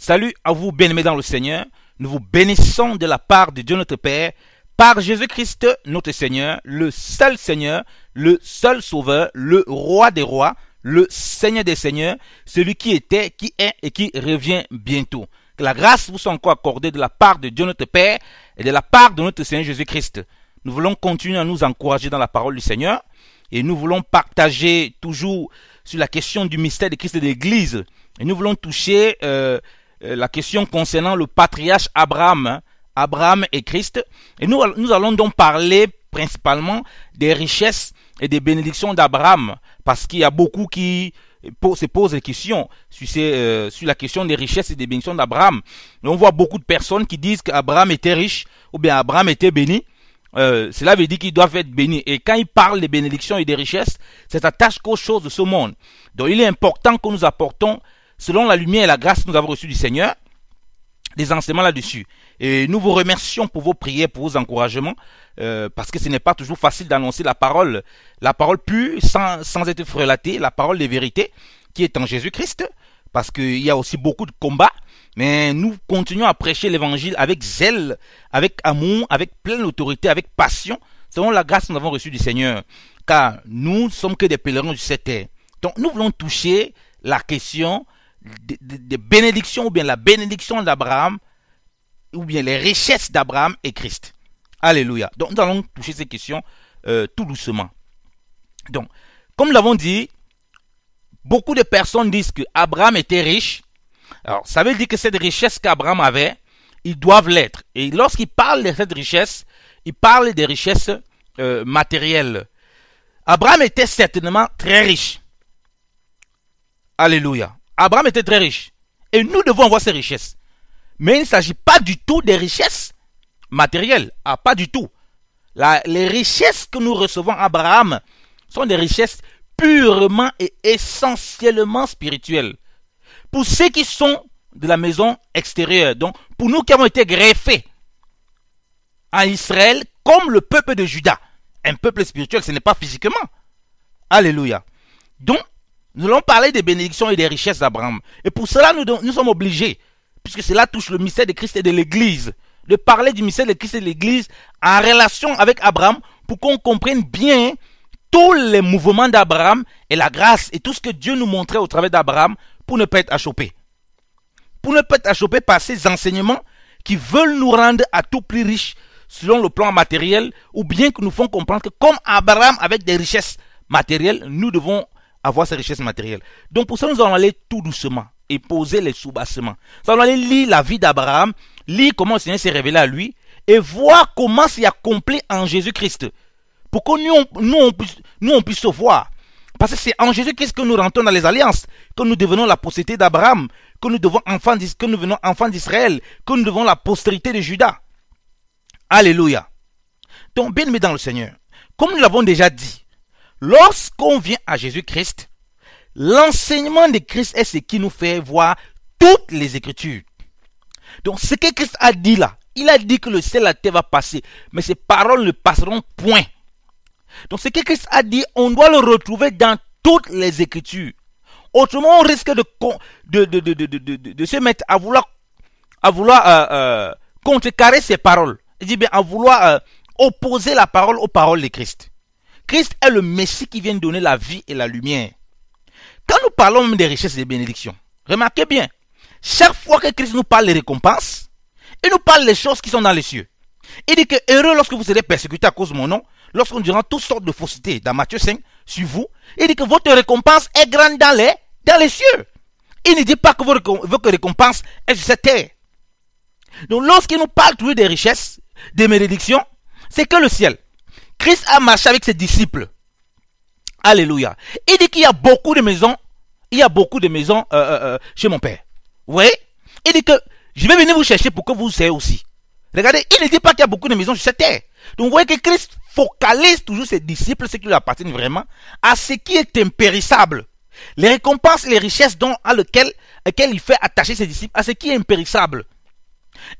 Salut à vous, bien-aimés dans le Seigneur. Nous vous bénissons de la part de Dieu notre Père, par Jésus-Christ notre Seigneur, le seul Seigneur, le seul Sauveur, le Roi des rois, le Seigneur des seigneurs, celui qui était, qui est et qui revient bientôt. Que la grâce vous soit encore accordée de la part de Dieu notre Père et de la part de notre Seigneur Jésus-Christ. Nous voulons continuer à nous encourager dans la parole du Seigneur et nous voulons partager toujours sur la question du mystère de Christ et de l'Église. Et nous voulons toucher euh, euh, la question concernant le patriarche Abraham, hein. Abraham et Christ. Et nous, nous allons donc parler principalement des richesses et des bénédictions d'Abraham, parce qu'il y a beaucoup qui se posent des questions euh, sur, la question des richesses et des bénédictions d'Abraham. On voit beaucoup de personnes qui disent qu'Abraham était riche ou bien Abraham était béni. Euh, cela veut dire qu'ils doivent être bénis. Et quand il parle des bénédictions et des richesses, ça s'attache qu'aux choses de ce monde. Donc il est important que nous apportons selon la lumière et la grâce que nous avons reçue du Seigneur, des enseignements là-dessus. Et nous vous remercions pour vos prières, pour vos encouragements, euh, parce que ce n'est pas toujours facile d'annoncer la parole, la parole pure, sans, sans être frelatée, la parole des vérités, qui est en Jésus-Christ, parce qu'il y a aussi beaucoup de combats, mais nous continuons à prêcher l'évangile avec zèle, avec amour, avec pleine autorité, avec passion, selon la grâce que nous avons reçue du Seigneur, car nous ne sommes que des pèlerins du cette terre. Donc nous voulons toucher la question des, bénédictions ou bien la bénédiction d'Abraham ou bien les richesses d'Abraham et Christ. Alléluia. Donc nous allons toucher ces questions euh, tout doucement. Donc, comme nous l'avons dit, beaucoup de personnes disent que Abraham était riche. Alors, ça veut dire que cette richesse qu'Abraham avait, ils doivent l'être. Et lorsqu'il parle de cette richesse, il parle des richesses euh, matérielles. Abraham était certainement très riche. Alléluia. Abraham était très riche. Et nous devons avoir ces richesses. Mais il ne s'agit pas du tout des richesses matérielles. Ah, pas du tout. les richesses que nous recevons Abraham sont des richesses purement et essentiellement spirituelles. Pour ceux qui sont de la maison extérieure, donc pour nous qui avons été greffés à Israël comme le peuple de Juda, un peuple spirituel, ce n'est pas physiquement. Alléluia. Donc nous allons parler des bénédictions et des richesses d'Abraham. Et pour cela, nous, sommes obligés, puisque cela touche le mystère de Christ et de l'Église, de parler du mystère de Christ et de l'Église en relation avec Abraham pour qu'on comprenne bien tous les mouvements d'Abraham et la grâce et tout ce que Dieu nous montrait au travers d'Abraham pour ne pas être achoppé. Pour ne pas être achoppé par ces enseignements qui veulent nous rendre à tout prix riches selon le plan matériel ou bien que nous font comprendre que comme Abraham avec des richesses matérielles, nous devons avoir ses richesses matérielles. Donc pour ça, nous allons aller tout doucement et poser les sous-bassements Nous allons aller lire la vie d'Abraham, lire comment le Seigneur s'est révélé à lui et voir comment s'est accompli en Jésus-Christ. Pour que nous, on puisse, nous, on se voir. Parce que c'est en Jésus-Christ que nous rentrons dans les alliances, que nous devenons la postérité d'Abraham, que nous devons enfants, que nous venons enfants d'Israël, que nous devons la postérité de Judas. Alléluia. Donc, bien aimé dans le Seigneur, comme nous l'avons déjà dit, Lorsqu'on vient à Jésus-Christ, l'enseignement de Christ est ce qui nous fait voir toutes les Écritures. Donc ce que Christ a dit là, il a dit que le ciel et la terre va passer, mais ses paroles ne passeront point. Donc ce que Christ a dit, on doit le retrouver dans toutes les Écritures. Autrement, on risque de, se mettre à vouloir, vouloir euh, euh, contrecarrer ses paroles. Il dit bien à vouloir euh, opposer la parole aux paroles de Christ. Christ est le Messie qui vient donner la vie et la lumière. Quand nous parlons des richesses et des bénédictions, remarquez bien, chaque fois que Christ nous parle des récompenses, il nous parle des choses qui sont dans les cieux. Il dit que heureux lorsque vous serez persécutés à cause de mon nom, lorsqu'on dira toutes sortes de faussetés dans Matthieu 5 sur vous, il dit que votre récompense est grande dans les, dans les cieux. Il ne dit pas que votre récompense est sur cette terre. Donc lorsqu'il nous parle toujours des richesses, des bénédictions, c'est que le ciel. Christ a marché avec ses disciples. Alléluia. Il dit qu'il y a beaucoup de maisons. Il y a beaucoup de maisons euh, euh, euh, chez mon père. Vous voyez Il dit que je vais venir vous chercher pour que vous soyez aussi. Regardez, il ne dit pas qu'il y a beaucoup de maisons sur cette terre. Donc vous voyez que Christ focalise toujours ses disciples, ceux qui lui appartiennent vraiment, à ce qui est impérissable. Les récompenses et les richesses dont, à lequel, il fait attacher ses disciples, à ce qui est impérissable.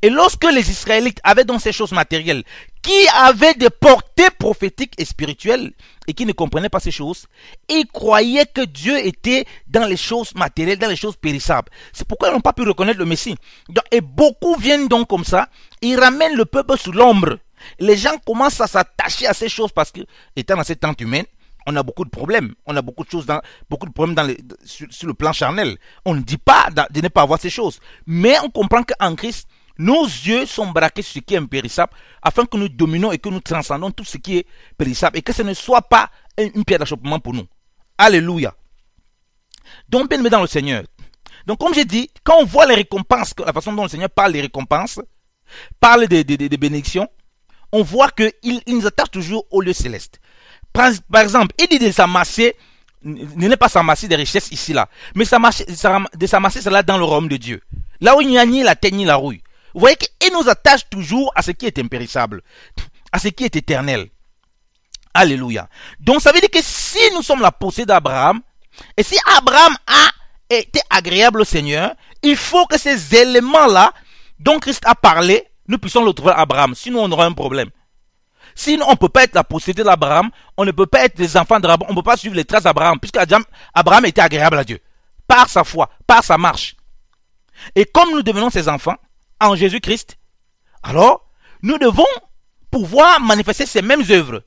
Et lorsque les Israélites avaient donc ces choses matérielles, qui avaient des portées prophétiques et spirituelles, et qui ne comprenaient pas ces choses, ils croyaient que Dieu était dans les choses matérielles, dans les choses périssables. C'est pourquoi ils n'ont pas pu reconnaître le Messie. Et beaucoup viennent donc comme ça, ils ramènent le peuple sous l'ombre. Les gens commencent à s'attacher à ces choses parce que, étant dans cette tente humaine, on a beaucoup de problèmes. On a beaucoup de choses beaucoup de problèmes sur, sur, le plan charnel. On ne dit pas de ne pas avoir ces choses. Mais on comprend qu'en Christ, nos yeux sont braqués sur ce qui est impérissable afin que nous dominions et que nous transcendons tout ce qui est périssable et que ce ne soit pas une pierre d'achoppement pour nous. Alléluia. Donc, bien dans le Seigneur. Donc, comme j'ai dit, quand on voit les récompenses, la façon dont le Seigneur parle des récompenses, parle des, bénédictions, on voit qu'il il nous attache toujours au lieu céleste. Par, exemple, il dit de s'amasser, ne pas s'amasser des richesses ici-là, mais de s'amasser cela dans le royaume de Dieu. Là où il n'y a ni la terre ni la rouille. Vous voyez qu'il nous attache toujours à ce qui est impérissable, à ce qui est éternel. Alléluia. Donc ça veut dire que si nous sommes la poussée d'Abraham, et si Abraham a été agréable au Seigneur, il faut que ces éléments-là dont Christ a parlé, nous puissions le trouver à Abraham. Sinon, on aura un problème. Sinon, on ne peut pas être la possédée d'Abraham, on ne peut pas être les enfants d'Abraham, on ne peut pas suivre les traces d'Abraham, puisque Abraham était agréable à Dieu, par sa foi, par sa marche. Et comme nous devenons ses enfants, en Jésus-Christ, alors nous devons pouvoir manifester ces mêmes œuvres.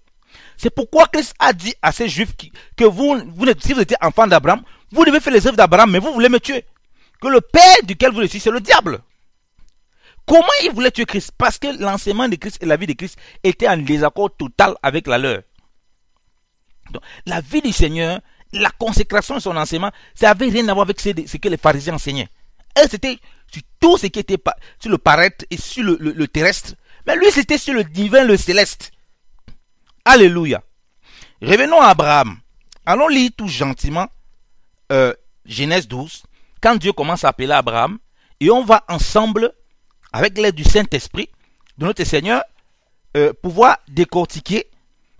C'est pourquoi Christ a dit à ces juifs que vous, si vous étiez enfant d'Abraham, vous devez faire les œuvres d'Abraham, mais vous voulez me tuer. Que le père duquel vous le suivez, c'est le diable. Comment ils voulaient tuer Christ Parce que l'enseignement de Christ et la vie de Christ étaient en désaccord total avec la leur. la vie du Seigneur, la consécration de son enseignement, ça n'avait rien à voir avec ce que les pharisiens enseignaient. Elle, c'était sur tout ce qui était sur le paraître et sur le, terrestre. Mais lui, c'était sur le divin, le céleste. Alléluia. Revenons à Abraham. Allons lire tout gentiment euh, Genèse 12, quand Dieu commence à appeler Abraham, et on va ensemble, avec l'aide du Saint-Esprit, de notre Seigneur, euh, pouvoir décortiquer,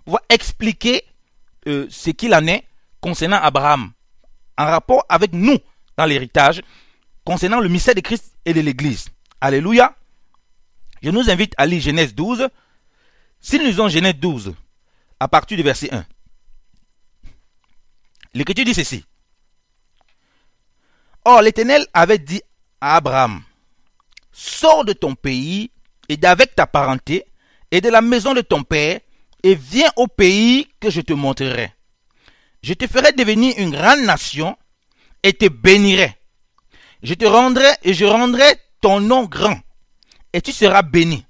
pouvoir expliquer euh, ce qu'il en est concernant Abraham, en rapport avec nous dans l'héritage concernant le mystère de Christ et de l'Église. Alléluia. Je nous invite à lire Genèse 12. Si nous lisons Genèse 12, à partir du verset 1, l'Écriture dit ceci. Or, l'Éternel avait dit à Abraham, sors de ton pays et d'avec ta parenté et de la maison de ton père et viens au pays que je te montrerai. Je te ferai devenir une grande nation et te bénirai je te rendrai et je rendrai ton nom grand, et tu seras béni.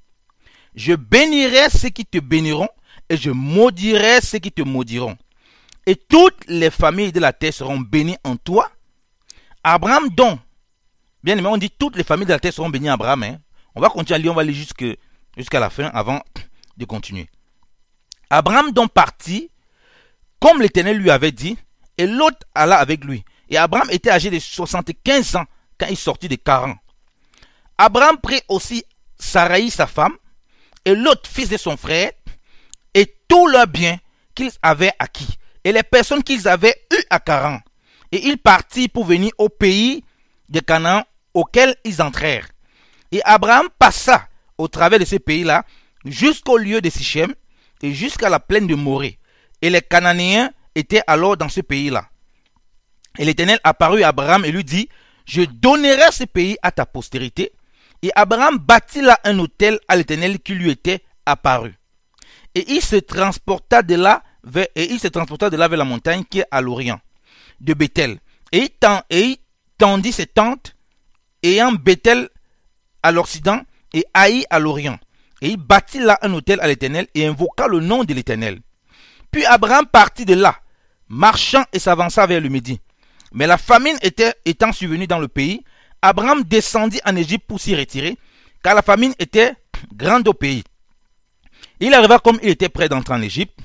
Je bénirai ceux qui te béniront, et je maudirai ceux qui te maudiront. Et toutes les familles de la terre seront bénies en toi. Abraham donc, bien aimé, on dit toutes les familles de la terre seront bénies Abraham. Hein. On va continuer à lire, on va aller jusqu'à la fin avant de continuer. Abraham donc partit, comme l'Éternel lui avait dit, et l'autre alla avec lui. Et Abraham était âgé de 75 ans il sortit de Caran. Abraham prit aussi Sarai, sa femme, et l'autre fils de son frère, et tout leur bien qu'ils avaient acquis, et les personnes qu'ils avaient eues à Caran. Et ils partit pour venir au pays de Canaan auquel ils entrèrent. Et Abraham passa au travers de ce pays-là jusqu'au lieu de Sichem et jusqu'à la plaine de Morée. Et les Cananéens étaient alors dans ce pays-là. Et l'Éternel apparut à Abraham et lui dit, je donnerai ce pays à ta postérité. Et Abraham bâtit là un hôtel à l'Éternel qui lui était apparu. Et il se transporta de là vers, et il se transporta de là vers la montagne qui est à l'Orient de Bethel. Et il, et il tendit ses tentes, ayant Bethel à l'Occident et Haï à l'Orient. Et il bâtit là un hôtel à l'Éternel et invoqua le nom de l'Éternel. Puis Abraham partit de là, marchant et s'avança vers le midi. Mais la famine était, étant survenue dans le pays, Abraham descendit en Égypte pour s'y retirer, car la famine était grande au pays. Il arriva comme il était prêt d'entrer en Égypte,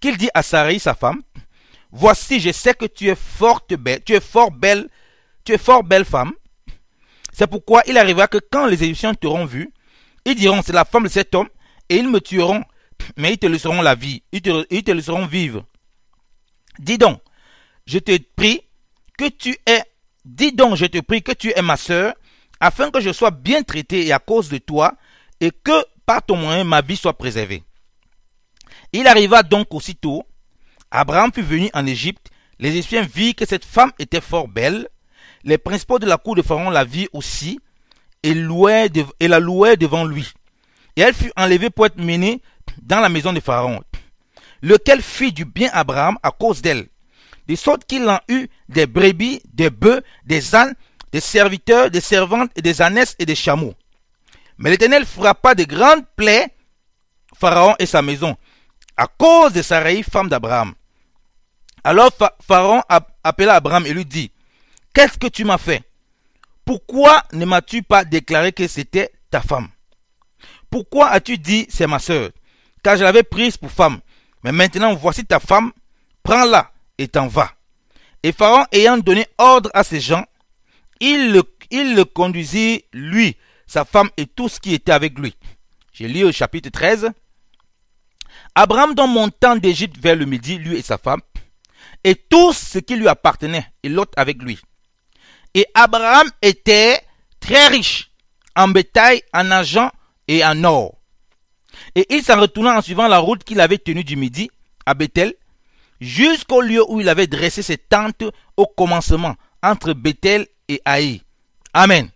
qu'il dit à Sarai, sa femme, Voici, je sais que tu es forte belle, tu es fort belle, tu es fort belle femme. C'est pourquoi il arriva que quand les Égyptiens t'auront vu, ils diront c'est la femme de cet homme, et ils me tueront, mais ils te laisseront la vie, ils te laisseront vivre. Dis donc, je te prie, que tu es, dis donc, je te prie, que tu es ma sœur, afin que je sois bien traité et à cause de toi, et que par ton moyen ma vie soit préservée. Il arriva donc aussitôt, Abraham fut venu en Égypte, les Égyptiens virent que cette femme était fort belle, les principaux de la cour de Pharaon la virent aussi, et, et la louaient devant lui. Et elle fut enlevée pour être menée dans la maison de Pharaon, lequel fit du bien à Abraham à cause d'elle de sorte qu'il en eut des brebis, des bœufs, des ânes, des serviteurs, des servantes et des ânesses et des chameaux. Mais l'Éternel frappa de grandes plaies Pharaon et sa maison, à cause de Sarai, femme d'Abraham. Alors Pharaon appela Abraham et lui dit, Qu'est-ce que tu m'as fait Pourquoi ne m'as-tu pas déclaré que c'était ta femme Pourquoi as-tu dit, C'est ma sœur Car je l'avais prise pour femme. Mais maintenant, voici ta femme, prends-la et va. Et Pharaon ayant donné ordre à ses gens, il le, conduisit, lui, sa femme et tout ce qui était avec lui. J'ai lu au chapitre 13. Abraham, dans montant d'Égypte vers le midi, lui et sa femme, et tout ce qui lui appartenait, et l'autre avec lui. Et Abraham était très riche en bétail, en argent et en or. Et il s'en retourna en suivant la route qu'il avait tenue du midi à Bethel, jusqu'au lieu où il avait dressé ses tentes au commencement, entre Bethel et Haï. Amen.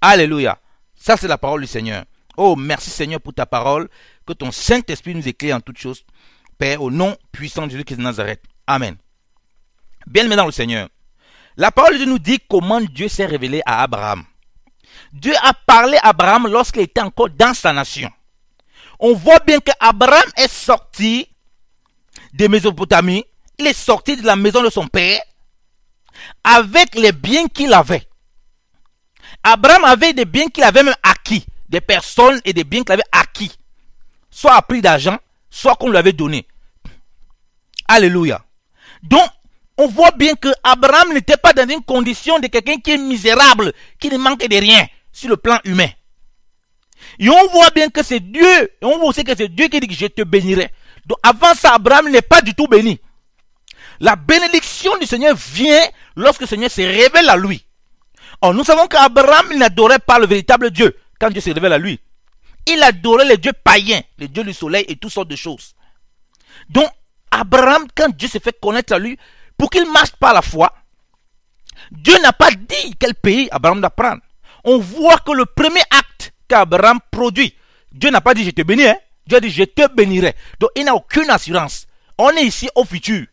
Alléluia. Ça, c'est la parole du Seigneur. Oh, merci Seigneur pour ta parole. Que ton Saint-Esprit nous éclaire en toutes choses. Père, au nom puissant de Jésus-Christ de Nazareth. Amen. Bien maintenant le Seigneur. La parole de Dieu nous dit comment Dieu s'est révélé à Abraham. Dieu a parlé à Abraham lorsqu'il était encore dans sa nation. On voit bien que Abraham est sorti de Mésopotamie, il est sorti de la maison de son père avec les biens qu'il avait. Abraham avait des biens qu'il avait même acquis, des personnes et des biens qu'il avait acquis, soit à prix d'argent, soit qu'on lui avait donné. Alléluia. Donc, on voit bien que Abraham n'était pas dans une condition de quelqu'un qui est misérable, qui ne manquait de rien sur le plan humain. Et on voit bien que c'est Dieu, et on voit aussi que c'est Dieu qui dit que je te bénirai. Donc avant ça, Abraham n'est pas du tout béni. La bénédiction du Seigneur vient lorsque le Seigneur se révèle à lui. Or, nous savons qu'Abraham n'adorait pas le véritable Dieu quand Dieu se révèle à lui. Il adorait les dieux païens, les dieux du soleil et toutes sortes de choses. Donc, Abraham, quand Dieu se fait connaître à lui, pour qu'il marche par la foi, Dieu n'a pas dit quel pays Abraham doit prendre. On voit que le premier acte qu'Abraham produit, Dieu n'a pas dit je te bénis, hein? Dieu dit, je te bénirai. Donc il n'a aucune assurance. On est ici au futur.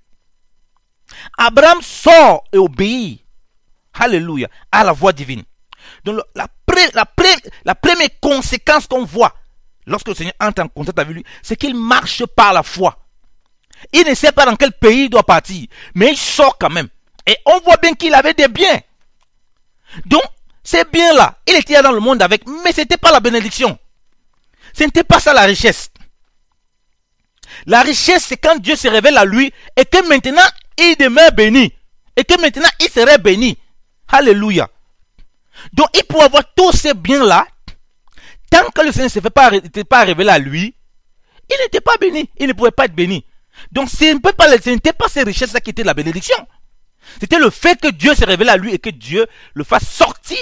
Abraham sort et obéit. Alléluia. À la voix divine. Donc la, la, première conséquence qu'on voit lorsque le Seigneur entre en contact avec lui, c'est qu'il marche par la foi. Il ne sait pas dans quel pays il doit partir, mais il sort quand même. Et on voit bien qu'il avait des biens. Donc, ces biens-là, il était dans le monde avec, mais ce n'était pas la bénédiction. Ce n'était pas ça la richesse. La richesse, c'est quand Dieu se révèle à lui et que maintenant, il demeure béni. Et que maintenant, il serait béni. Alléluia. Donc, il pouvait avoir tous ces biens-là. Tant que le Seigneur ne se pas, pas révélé à lui, il n'était pas béni. Il ne pouvait pas être béni. Donc, ce n'était pas ces richesses-là qui étaient la bénédiction. C'était le fait que Dieu se révèle à lui et que Dieu le fasse sortir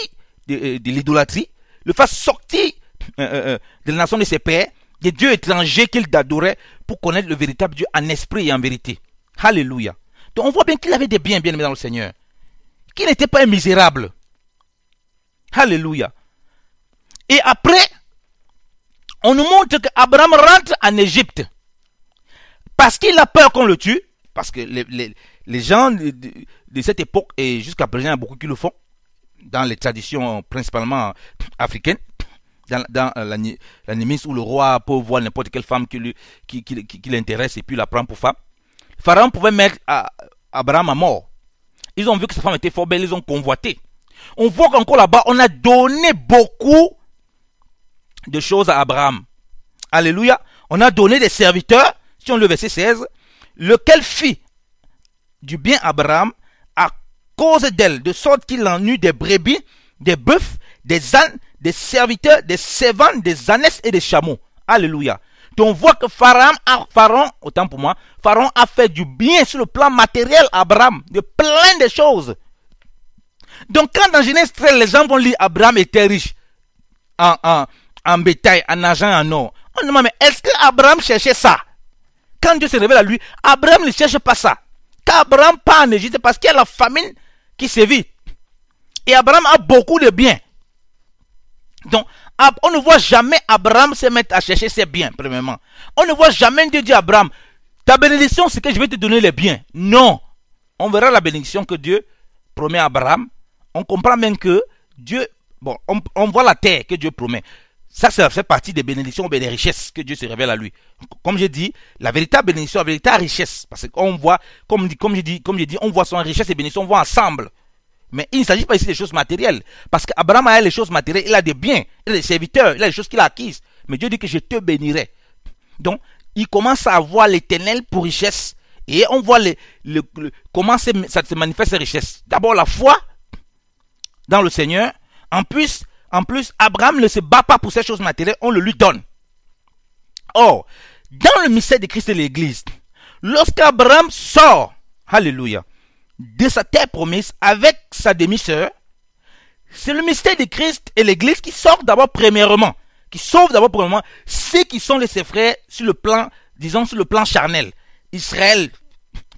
de euh, l'idolâtrie, le fasse sortir euh, euh, euh, de la nation de ses pères, des dieux étrangers qu'il adorait pour connaître le véritable Dieu en esprit et en vérité. Alléluia. Donc on voit bien qu'il avait des biens, bien aimés dans le Seigneur. Qu'il n'était pas un misérable. Alléluia. Et après, on nous montre qu'Abraham rentre en Égypte. Parce qu'il a peur qu'on le tue. Parce que les, gens de, de, cette époque, et jusqu'à présent, il y a beaucoup qui le font, dans les traditions principalement africaines, dans, dans euh, l'animisme où le roi peut voir n'importe quelle femme qui, l'intéresse et puis la prend pour femme. Pharaon pouvait mettre euh, Abraham à mort. Ils ont vu que sa femme était fort belle, ils ont convoité. On voit qu'encore là-bas, on a donné beaucoup de choses à Abraham. Alléluia. On a donné des serviteurs, si on le verset 16, lequel fit du bien Abraham à cause d'elle, de sorte qu'il en eut des brebis, des bœufs, des ânes, des serviteurs, des servants, des ânes et des chameaux. Alléluia. Donc on voit que Pharaon, a, autant pour moi, Pharaon a fait du bien sur le plan matériel à Abraham, de plein de choses. Donc quand dans Genèse 13, les gens vont lire Abraham était riche en, bétail, en argent, en or. On demande, mais est-ce qu'Abraham cherchait ça Quand Dieu se révèle à lui, Abraham ne cherche pas ça. Quand Abraham part en Égypte, parce qu'il y a la famine qui sévit. Et Abraham a beaucoup de biens. Donc, on ne voit jamais Abraham se mettre à chercher ses biens, premièrement. On ne voit jamais Dieu dire à Abraham, ta bénédiction, c'est que je vais te donner les biens. Non. On verra la bénédiction que Dieu promet à Abraham. On comprend même que Dieu, bon, on, voit la terre que Dieu promet. Ça, ça fait partie des bénédictions, ben, des richesses que Dieu se révèle à lui. Comme j'ai dit, la véritable bénédiction, la véritable richesse, parce qu'on voit, comme, comme j'ai dit, comme dit, on voit son richesse et bénédiction, on voit ensemble. Mais il ne s'agit pas ici des choses matérielles. Parce qu'Abraham a les choses matérielles, il a des biens, il a des serviteurs, il a des choses qu'il a acquises. Mais Dieu dit que je te bénirai. Donc, il commence à avoir l'éternel pour richesse. Et on voit comment ça se manifeste ces richesses. D'abord la foi dans le Seigneur. En plus, en plus, Abraham ne se bat pas pour ces choses matérielles, on le lui donne. Or, dans le mystère de Christ et l'Église, lorsqu'Abraham sort, Alléluia, de sa terre promise avec sa demi-sœur, c'est le mystère de Christ et l'Église qui sort d'abord premièrement, qui sauve d'abord premièrement ceux qui sont les ses frères sur le plan, disons sur le plan charnel, Israël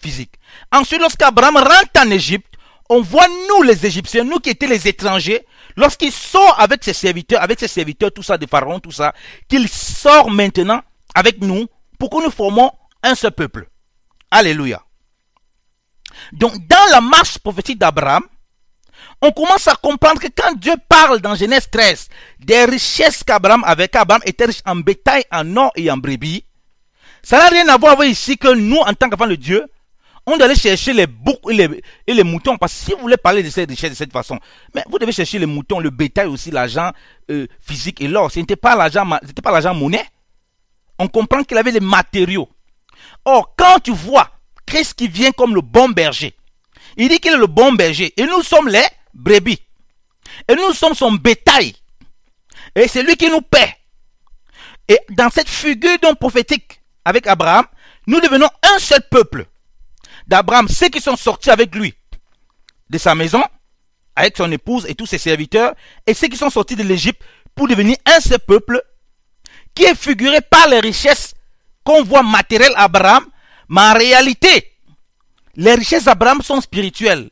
physique. Ensuite, lorsqu'Abraham rentre en Égypte, on voit nous les Égyptiens, nous qui étions les étrangers, lorsqu'il sort avec ses serviteurs, avec ses serviteurs, tout ça, de Pharaon, tout ça, qu'il sort maintenant avec nous pour que nous formons un seul peuple. Alléluia. Donc, dans la marche prophétique d'Abraham, on commence à comprendre que quand Dieu parle dans Genèse 13 des richesses qu'Abraham avait, qu'Abraham était riche en bétail, en or et en brebis, ça n'a rien à voir avec ici que nous, en tant qu'avant de Dieu, on doit chercher les boucs et les, moutons. Parce que si vous voulez parler de ces richesses de cette façon, mais vous devez chercher les moutons, le bétail aussi, l'argent euh, physique et l'or. Ce n'était pas l'argent monnaie. On comprend qu'il avait les matériaux. Or, quand tu vois Christ qui vient comme le bon berger. Il dit qu'il est le bon berger. Et nous sommes les brebis. Et nous sommes son bétail. Et c'est lui qui nous paie. Et dans cette figure donc prophétique avec Abraham, nous devenons un seul peuple. D'Abraham, ceux qui sont sortis avec lui de sa maison, avec son épouse et tous ses serviteurs, et ceux qui sont sortis de l'Égypte pour devenir un seul peuple, qui est figuré par les richesses qu'on voit matérielles Abraham, mais en réalité, les richesses d'Abraham sont spirituelles.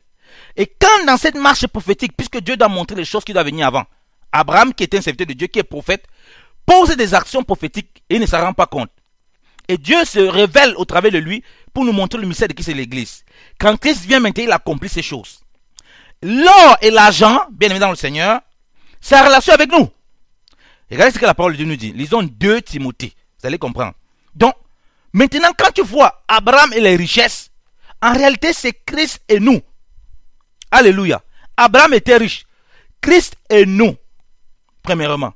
Et quand dans cette marche prophétique, puisque Dieu doit montrer les choses qui doivent venir avant, Abraham, qui est un serviteur de Dieu, qui est prophète, pose des actions prophétiques et ne s'en rend pas compte. Et Dieu se révèle au travers de lui pour nous montrer le mystère de qui c'est l'Église. Quand Christ vient maintenant, il accomplit ces choses. L'or et l'argent, bien évidemment, le Seigneur, c'est relation avec nous. Regardez ce que la parole de Dieu nous dit. Lisons 2 Timothée. Vous allez comprendre. Donc, Maintenant, quand tu vois Abraham et les richesses, en réalité, c'est Christ et nous. Alléluia. Abraham était riche. Christ et nous, premièrement.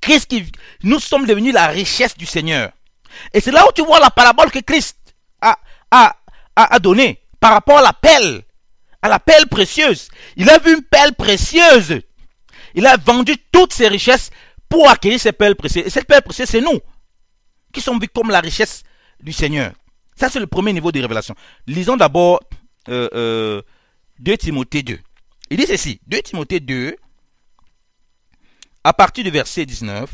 Christ qui, nous sommes devenus la richesse du Seigneur. Et c'est là où tu vois la parabole que Christ a, a, a, donnée par rapport à la pelle, à la pelle précieuse. Il a vu une pelle précieuse. Il a vendu toutes ses richesses pour acquérir cette pelle précieuse Et cette pelle précieuse, c'est nous qui sont vus comme la richesse du Seigneur. Ça, c'est le premier niveau de révélation. Lisons d'abord 2 euh, euh, Timothée 2. Il dit ceci, 2 Timothée 2, à partir du verset 19,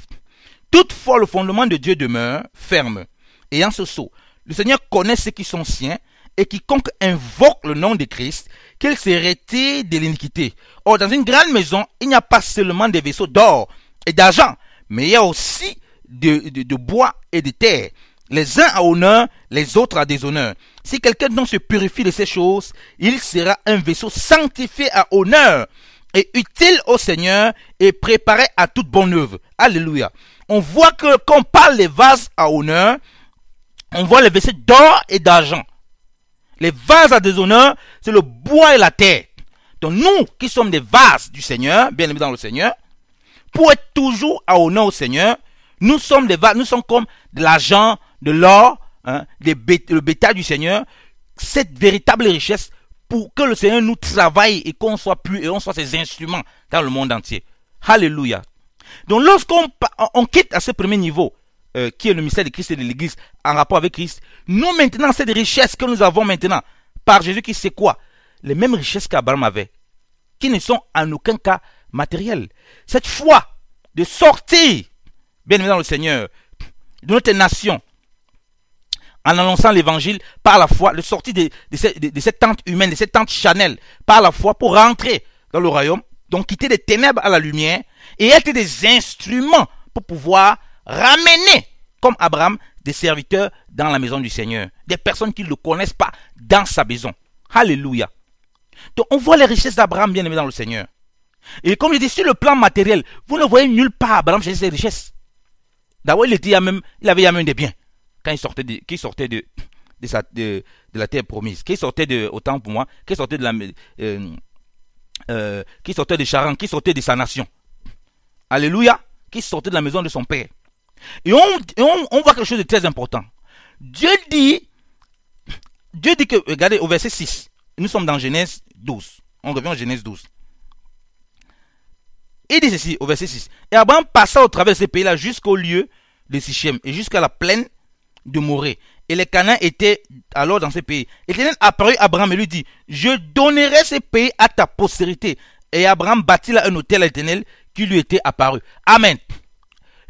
Toutefois, le fondement de Dieu demeure ferme, et en ce sceau, le Seigneur connaît ceux qui sont siens, et quiconque invoque le nom de Christ, qu'il s'est retire de l'iniquité. Or, dans une grande maison, il n'y a pas seulement des vaisseaux d'or et d'argent, mais il y a aussi de, bois et de terre. Les uns à honneur, les autres à déshonneur. Si quelqu'un donc se purifie de ces choses, il sera un vaisseau sanctifié à honneur et utile au Seigneur et préparé à toute bonne œuvre. Alléluia. On voit que quand on parle des vases à honneur, on voit les vaisseaux d'or et d'argent. Les vases à déshonneur, c'est le bois et la terre. Donc nous qui sommes des vases du Seigneur, bien aimés dans le Seigneur, pour être toujours à honneur au Seigneur, nous sommes, des, nous sommes comme de l'argent, de l'or, hein, bêta, le bétail du Seigneur. Cette véritable richesse pour que le Seigneur nous travaille et qu'on soit plus et on soit ses instruments dans le monde entier. Alléluia. Donc lorsqu'on quitte à ce premier niveau, euh, qui est le mystère de Christ et de l'Église en rapport avec Christ, nous maintenant, cette richesse que nous avons maintenant par jésus qui c'est quoi Les mêmes richesses qu'Abraham avait, qui ne sont en aucun cas matérielles. Cette foi de sortir bien-aimés dans le Seigneur, de notre nation, en annonçant l'évangile par la foi, le sortir de, cette, tente humaine, de cette tente Chanel, par la foi pour rentrer dans le royaume, donc quitter des ténèbres à la lumière et être des instruments pour pouvoir ramener, comme Abraham, des serviteurs dans la maison du Seigneur, des personnes qui ne le connaissent pas dans sa maison. Alléluia. Donc on voit les richesses d'Abraham bien aimé dans le Seigneur. Et comme je dis, sur le plan matériel, vous ne voyez nulle part Abraham chez ses richesses. D'abord, il, il avait même des biens quand il sortait de, qui sortait de, de, la terre promise, qui sortait de, autant pour moi, qui sortait de la, euh, euh, qui sortait de Charan, qui sortait de sa nation. Alléluia, qui sortait de la maison de son père. Et on, voit quelque chose de très important. Dieu dit, Dieu dit que, regardez au verset 6, nous sommes dans Genèse 12. On revient à Genèse 12. Il dit ceci au verset 6. Et Abraham passa au travers de ces pays-là jusqu'au lieu de Sichem et jusqu'à la plaine de Morée. Et les Canaans étaient alors dans ces pays. L'Éternel apparut à Abraham et lui dit, je donnerai ces pays à ta postérité. Et Abraham bâtit là un hôtel à l'Éternel qui lui était apparu. Amen.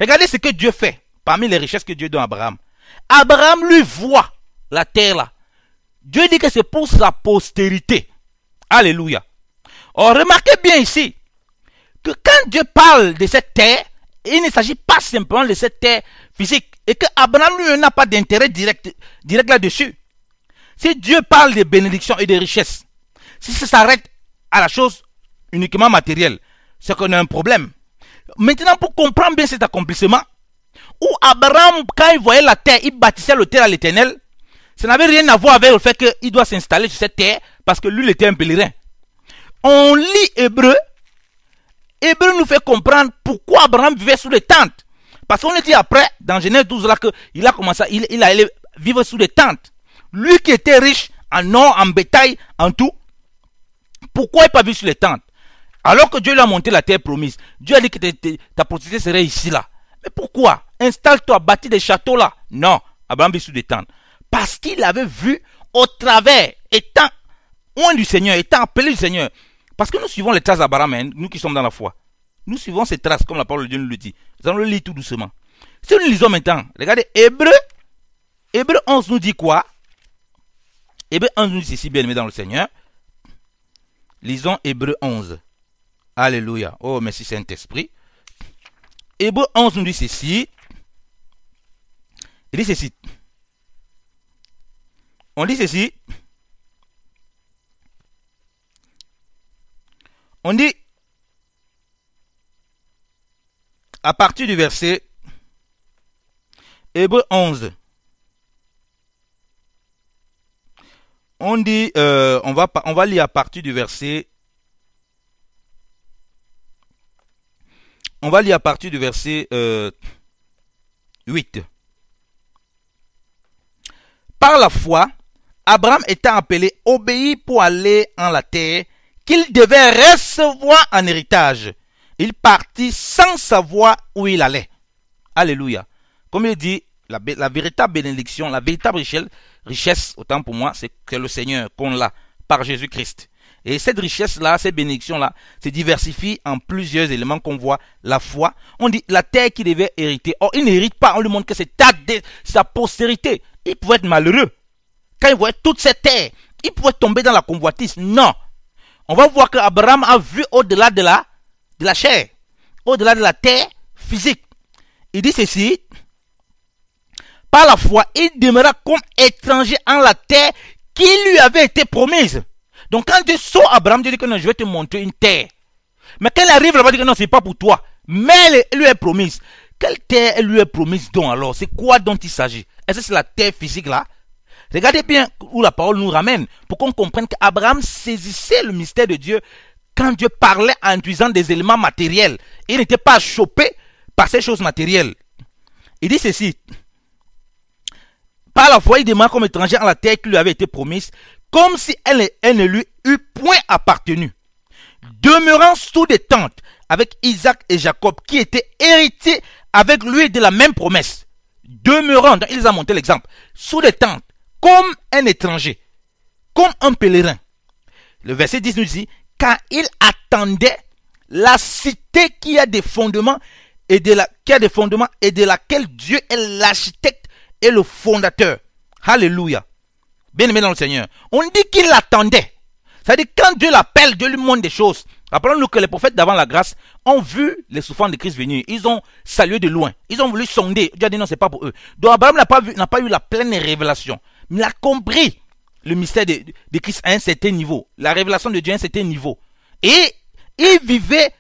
Regardez ce que Dieu fait parmi les richesses que Dieu donne à Abraham. Abraham lui voit la terre là. Dieu dit que c'est pour sa postérité. Alléluia. Oh, remarquez bien ici, que quand Dieu parle de cette terre, il ne s'agit pas simplement de cette terre physique et que Abraham lui n'a pas d'intérêt direct, direct là-dessus. Si Dieu parle de bénédiction et de richesse, si ça s'arrête à la chose uniquement matérielle, c'est qu'on a un problème. Maintenant, pour comprendre bien cet accomplissement, où Abraham, quand il voyait la terre, il bâtissait l'autel à l'éternel, ça n'avait rien à voir avec le fait qu'il doit s'installer sur cette terre parce que lui, il était un pèlerin. On lit Hébreu Hébreu nous fait comprendre pourquoi Abraham vivait sous les tentes. Parce qu'on a dit après, dans Genèse 12, là, qu'il a commencé, il, allait vivre sous les tentes. Lui qui était riche en or, en bétail, en tout, pourquoi il n'a pas vu sous les tentes Alors que Dieu lui a monté la terre promise. Dieu a dit que ta possibilité serait ici, là. Mais pourquoi Installe-toi, bâtis des châteaux, là. Non, Abraham vit sous les tentes. Parce qu'il avait vu au travers, étant loin du Seigneur, étant appelé du Seigneur, parce que nous suivons les traces d'Abraham, hein, nous qui sommes dans la foi. Nous suivons ces traces, comme la parole de Dieu nous le dit. Nous allons le lire tout doucement. Si nous lisons maintenant, regardez, Hébreu, Hébreu 11 nous dit quoi Hébreu 11 nous dit ceci, bien aimé dans le Seigneur. Lisons Hébreu 11. Alléluia. Oh, merci Saint-Esprit. Hébreu 11 nous dit ceci. Il dit ceci. On dit ceci. On dit, à partir du verset Hébreu 11, on dit, euh, on, va, on va lire à partir du verset On va lire à partir du verset 8. Euh, Par la foi, Abraham étant appelé, obéit pour aller en la terre qu'il devait recevoir en héritage. Il partit sans savoir où il allait. Alléluia. Comme il dit, la, véritable bénédiction, la véritable richesse, autant pour moi, c'est que le Seigneur qu'on l'a par Jésus-Christ. Et cette richesse-là, cette bénédiction-là, se diversifie en plusieurs éléments qu'on voit. La foi, on dit la terre qu'il devait hériter. Or, il n'hérite pas, on lui montre que c'est sa postérité. Il pouvait être malheureux. Quand il voyait toute cette terre, il pouvait tomber dans la convoitise. Non, on va voir que Abraham a vu au-delà de la, de la chair, au-delà de la terre physique. Il dit ceci, par la foi, il demeura comme étranger en la terre qui lui avait été promise. Donc quand Dieu sort Abraham, Dieu dit que non, je vais te montrer une terre. Mais quand il arrive là-bas, il que non, ce n'est pas pour toi. Mais elle lui est promise. Quelle terre elle lui est promise donc alors C'est quoi dont il s'agit Est-ce que c'est la terre physique là Regardez bien où la parole nous ramène pour qu'on comprenne qu'Abraham saisissait le mystère de Dieu quand Dieu parlait en induisant des éléments matériels. Il n'était pas chopé par ces choses matérielles. Il dit ceci. Par la foi, il demeure comme étranger à la terre qui lui avait été promise, comme si elle, ne lui eût point appartenu. Demeurant sous des tentes avec Isaac et Jacob, qui étaient héritiers avec lui de la même promesse. Demeurant, ils il a monté l'exemple, sous des tentes comme un étranger, comme un pèlerin. Le verset 10 nous dit, car il attendait la cité qui a des fondements et de la, des fondements et de laquelle Dieu est l'architecte et le fondateur. Alléluia. Bien-aimé dans le Seigneur. On dit qu'il attendait. C'est-à-dire quand Dieu l'appelle, Dieu lui montre des choses. Rappelons-nous que les prophètes d'avant la grâce ont vu les souffrances de Christ venir. Ils ont salué de loin. Ils ont voulu sonder. Dieu a dit non, n'est pas pour eux. Donc Abraham n'a pas, vu, n'a pas eu la pleine révélation. Il a compris le mystère de, Christ à un certain niveau, la révélation de Dieu à un certain niveau. Et il vivait,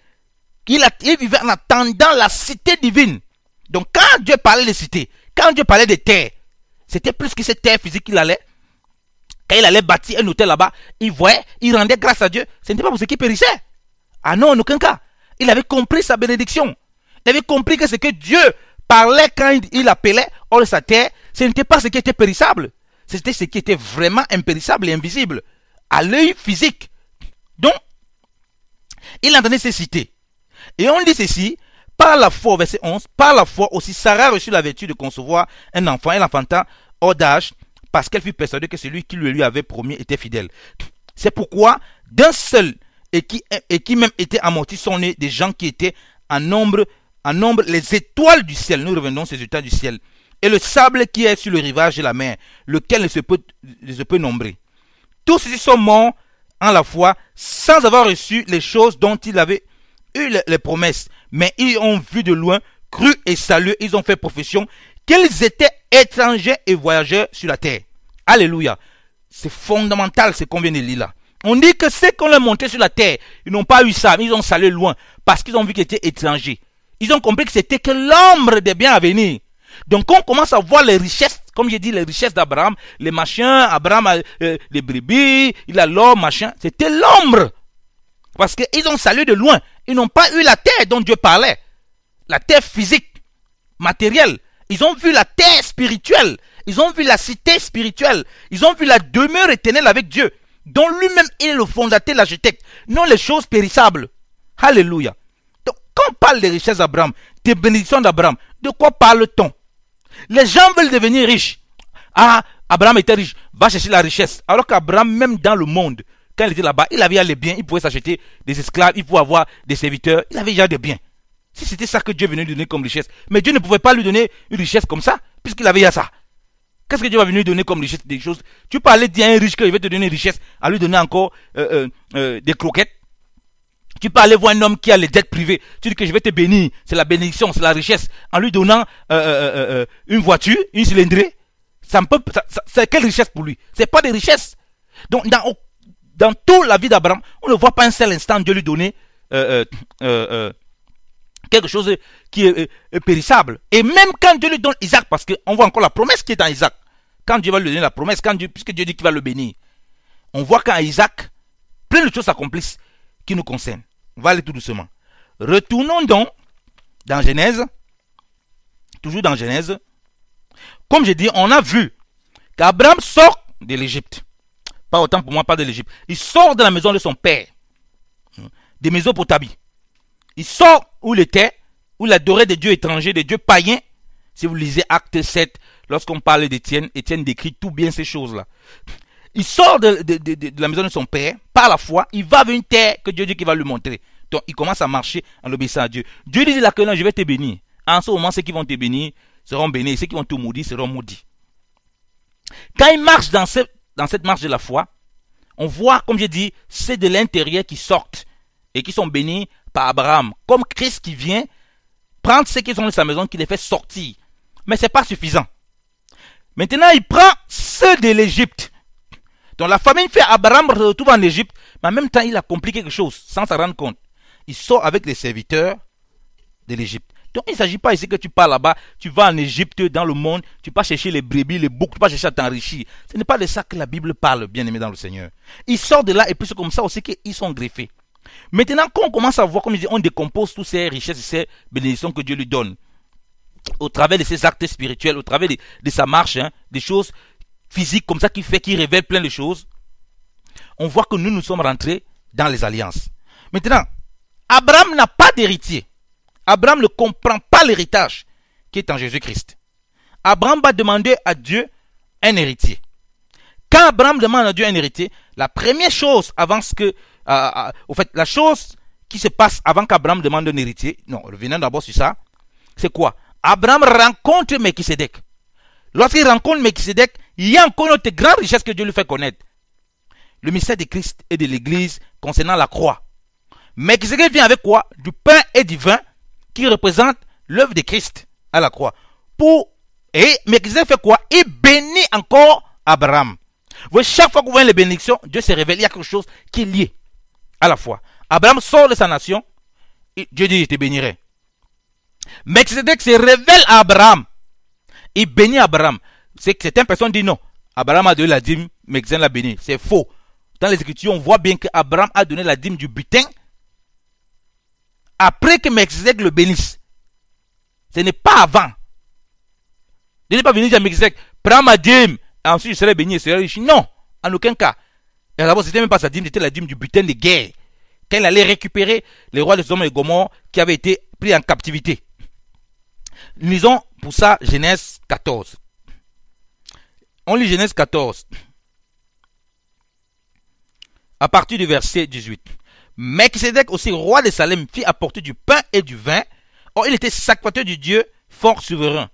il, a, vivait en attendant la cité divine. Donc quand Dieu parlait de cité, quand Dieu parlait de terre, c'était plus que cette terre physique qu'il allait. Quand il allait bâtir un hôtel là-bas, il voyait, il rendait grâce à Dieu. Ce n'était pas pour ce qui périssait. Ah non, en aucun cas. Il avait compris sa bénédiction. Il avait compris que ce que Dieu parlait quand il appelait sa terre, ce n'était pas ce qui était périssable c'était ce qui était vraiment impérissable et invisible à l'œil physique. Donc, il entendait ces cités. Et on dit ceci, par la foi, verset 11, par la foi aussi, Sarah reçut la vertu de concevoir un enfant. et enfanta hors d'âge parce qu'elle fut persuadée que celui qui lui avait promis était fidèle. C'est pourquoi d'un seul et qui, et qui même était amorti sont nés des gens qui étaient en nombre, en nombre les étoiles du ciel. Nous revenons ces étoiles du ciel et le sable qui est sur le rivage de la mer, lequel ne se peut, nombrer. Tous ceux sont morts en la foi sans avoir reçu les choses dont ils avaient eu les, promesses, mais ils ont vu de loin, cru et salué, ils ont fait profession qu'ils étaient étrangers et voyageurs sur la terre. Alléluia. C'est fondamental ce qu'on vient de lire là. On dit que ceux qu'on leur monté sur la terre, ils n'ont pas eu ça, mais ils ont salué loin parce qu'ils ont vu qu'ils étaient étrangers. Ils ont compris que c'était que l'ombre des biens à venir. Donc on commence à voir les richesses, comme j'ai dit, les richesses d'Abraham, les machins, Abraham a euh, les brebis, il a l'homme, machin. C'était l'ombre. Parce qu'ils ont salué de loin. Ils n'ont pas eu la terre dont Dieu parlait. La terre physique, matérielle. Ils ont vu la terre spirituelle. Ils ont vu la cité spirituelle. Ils ont vu la demeure éternelle avec Dieu, dont lui-même est le fondateur, l'architecte, non les choses périssables. Alléluia. Donc, quand on parle des richesses d'Abraham, des bénédictions d'Abraham, de quoi parle-t-on les gens veulent devenir riches. Ah, Abraham était riche. Va chercher la richesse. Alors qu'Abraham, même dans le monde, quand il était là-bas, il avait les biens. Il pouvait s'acheter des esclaves. Il pouvait avoir des serviteurs. Il avait déjà des biens. Si c'était ça que Dieu venait lui donner comme richesse. Mais Dieu ne pouvait pas lui donner une richesse comme ça, puisqu'il avait déjà ça. Qu'est-ce que Dieu va venir lui donner comme richesse des choses Tu peux aller dire à un riche qu'il va te donner une richesse, à lui donner encore euh, euh, euh, des croquettes, tu peux aller voir un homme qui a les dettes privées. Tu dis que je vais te bénir. C'est la bénédiction, c'est la richesse. En lui donnant euh, euh, euh, une voiture, une cylindrée, c'est quelle richesse pour lui C'est pas des richesses. Donc dans, dans toute la vie d'Abraham, on ne voit pas un seul instant Dieu lui donner quelque chose qui est périssable. Et même quand Dieu lui donne Isaac, parce qu'on voit encore la promesse qui est dans Isaac. Quand Dieu va lui donner la promesse, puisque Dieu dit qu'il va le bénir, on voit qu'en Isaac, plein de choses s'accomplissent qui nous concerne. On va aller tout doucement. Retournons donc dans Genèse, toujours dans Genèse. Comme je dis, on a vu qu'Abraham sort de l'Égypte. Pas autant pour moi, pas de l'Égypte. Il sort de la maison de son père, des hein, de Mésopotamie. Il sort où il était, où il adorait des dieux étrangers, des dieux païens. Si vous lisez Acte 7, lorsqu'on parle d'Étienne, Étienne décrit tout bien ces choses-là. Il sort de, la maison de son père par la foi. Il va vers une terre que Dieu dit qu'il va lui montrer. Donc il commence à marcher en obéissant à Dieu. Dieu dit là que je vais te bénir. En ce moment, ceux qui vont te bénir seront bénis. Ceux qui vont te maudire seront maudits. Quand il marche dans, cette marche de la foi, on voit, comme j'ai dit, c'est de l'intérieur qui sortent et qui sont bénis par Abraham. Comme Christ qui vient prendre ceux qui sont de sa maison, qui les fait sortir. Mais ce n'est pas suffisant. Maintenant, il prend ceux de l'Égypte. Donc la famille fait Abraham se retrouve en Égypte, mais en même temps il accomplit quelque chose sans s'en rendre compte. Il sort avec les serviteurs de l'Égypte. Donc il ne s'agit pas ici que tu parles là-bas, tu vas en Égypte, dans le monde, tu vas chercher les brebis, les boucs, tu vas chercher à t'enrichir. Ce n'est pas de ça que la Bible parle, bien aimé dans le Seigneur. Il sort de là et puis c'est comme ça aussi qu'ils sont greffés. Maintenant, quand on commence à voir, comme je dis, on décompose toutes ces richesses et ces bénédictions que Dieu lui donne, au travers de ses actes spirituels, au travers de, sa marche, hein, des choses physique comme ça qui fait, qu'il révèle plein de choses, on voit que nous, nous sommes rentrés dans les alliances. Maintenant, Abraham n'a pas d'héritier. Abraham ne comprend pas l'héritage qui est en Jésus-Christ. Abraham va demander à Dieu un héritier. Quand Abraham demande à Dieu un héritier, la première chose avant ce que, euh, euh, au fait, la chose qui se passe avant qu'Abraham demande un héritier, non, revenons d'abord sur ça, c'est quoi Abraham rencontre Melchisedec. Lorsqu'il rencontre Melchisedec, il y a encore une autre grande richesse que Dieu lui fait connaître. Le mystère de Christ et de l'Église concernant la croix. Mais vient avec quoi Du pain et du vin qui représente l'œuvre de Christ à la croix. Pour et Melchizedek fait quoi Il bénit encore Abraham. Vous chaque fois que vous les bénédictions, Dieu se révèle. Il y a quelque chose qui est lié à la foi. Abraham sort de sa nation. Dieu dit, je te bénirai. Melchizedek se révèle à Abraham. Il bénit Abraham c'est que certaines personnes disent non. Abraham a donné la dîme, mais l'a béni. C'est faux. Dans les Écritures, on voit bien qu'Abraham a donné la dîme du butin après que Melchizedek le bénisse. Ce n'est pas avant. Il n'est pas venu dire à Melchizedek. Prends ma dîme, et ensuite je serai béni et serai riche. Non, en aucun cas. Et d'abord, n'était même pas sa dîme, c'était la dîme du butin de guerre. il allait récupérer les rois de Somme et Gomorrah qui avaient été pris en captivité. Lisons pour ça Genèse 14. On lit Genèse 14, à partir du verset 18. Melchisedec aussi, roi de Salem, fit apporter du pain et du vin. Or, il était sacrificateur du Dieu fort souverain.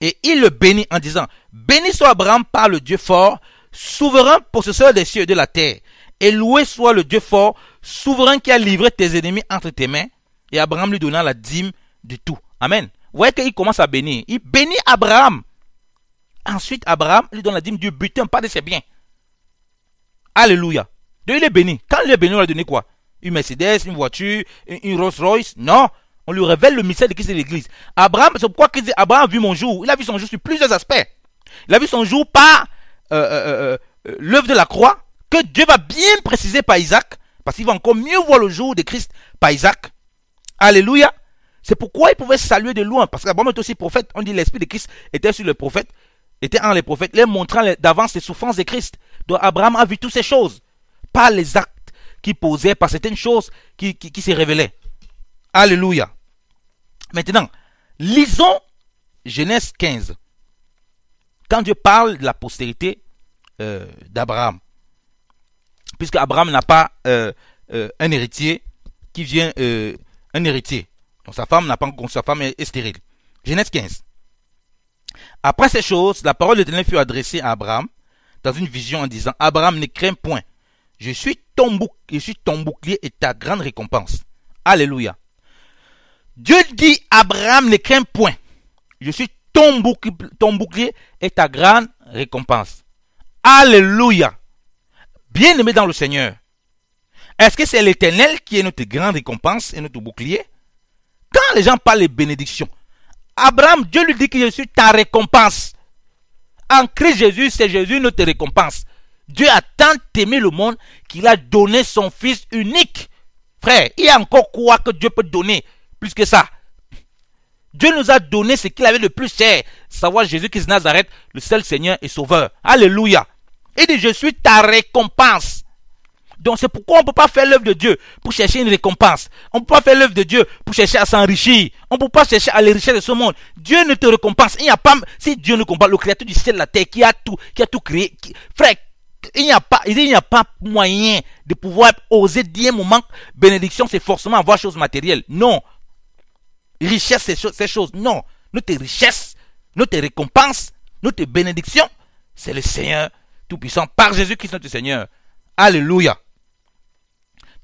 Et il le bénit en disant, Béni soit Abraham par le Dieu fort, souverain possesseur des cieux et de la terre. Et loué soit le Dieu fort, souverain qui a livré tes ennemis entre tes mains. Et Abraham lui donnant la dîme du tout. Amen. Vous voyez qu'il commence à bénir. Il bénit Abraham. Ensuite, Abraham lui donne la dîme du butin, pas de ses biens. Alléluia. Dieu, il est béni. Quand il est béni, on lui a donné quoi Une Mercedes, une voiture, une Rolls Royce Non. On lui révèle le mystère de Christ et l'Église. Abraham, c'est pourquoi dit, Abraham a vu mon jour. Il a vu son jour sur plusieurs aspects. Il a vu son jour par euh, euh, euh, l'œuvre de la croix, que Dieu va bien préciser par Isaac, parce qu'il va encore mieux voir le jour de Christ par Isaac. Alléluia. C'est pourquoi il pouvait saluer de loin, parce qu'Abraham est aussi prophète. On dit l'esprit de Christ était sur le prophète était en les prophètes, les montrant d'avance les souffrances de Christ. Donc Abraham a vu toutes ces choses, pas les actes Qui posait, par certaines choses qui, se révélaient. Alléluia. Maintenant, lisons Genèse 15. Quand Dieu parle de la postérité euh, d'Abraham, puisque Abraham n'a pas euh, euh, un héritier qui vient, un héritier. Donc sa femme n'a pas sa femme est stérile. Genèse 15. Après ces choses, la parole de l'Éternel fut adressée à Abraham dans une vision en disant Abraham, ne crains point. Je suis, ton bouclier et ta grande récompense. Alléluia. Dieu dit Abraham, ne crains point. Je suis ton bouclier, ton bouclier et ta grande récompense. Alléluia. Bien-aimé dans le Seigneur, est-ce que c'est l'Éternel qui est notre grande récompense et notre bouclier Quand les gens parlent de bénédiction, Abraham, Dieu lui dit que je suis ta récompense. En Christ Jésus, c'est Jésus notre récompense. Dieu a tant aimé le monde qu'il a donné son Fils unique. Frère, il y a encore quoi que Dieu peut donner plus que ça Dieu nous a donné ce qu'il avait le plus cher, savoir Jésus-Christ Nazareth, le seul Seigneur et Sauveur. Alléluia. Il dit, je suis ta récompense. Donc c'est pourquoi on ne peut pas faire l'œuvre de Dieu pour chercher une récompense. On ne peut pas faire l'œuvre de Dieu pour chercher à s'enrichir. On ne peut pas chercher à les richesses de ce monde. Dieu ne te récompense. Il n'y a pas, si Dieu ne combat le créateur du ciel, de la terre, qui a tout, qui a tout créé, frère, il n'y a pas, il n'y a pas moyen de pouvoir oser dire un moment bénédiction, c'est forcément avoir chose matérielles Non. Richesse, c'est ces choses. Non. Notre richesse, notre récompense, notre bénédiction, c'est le Seigneur Tout-Puissant par Jésus-Christ notre Seigneur. Alléluia.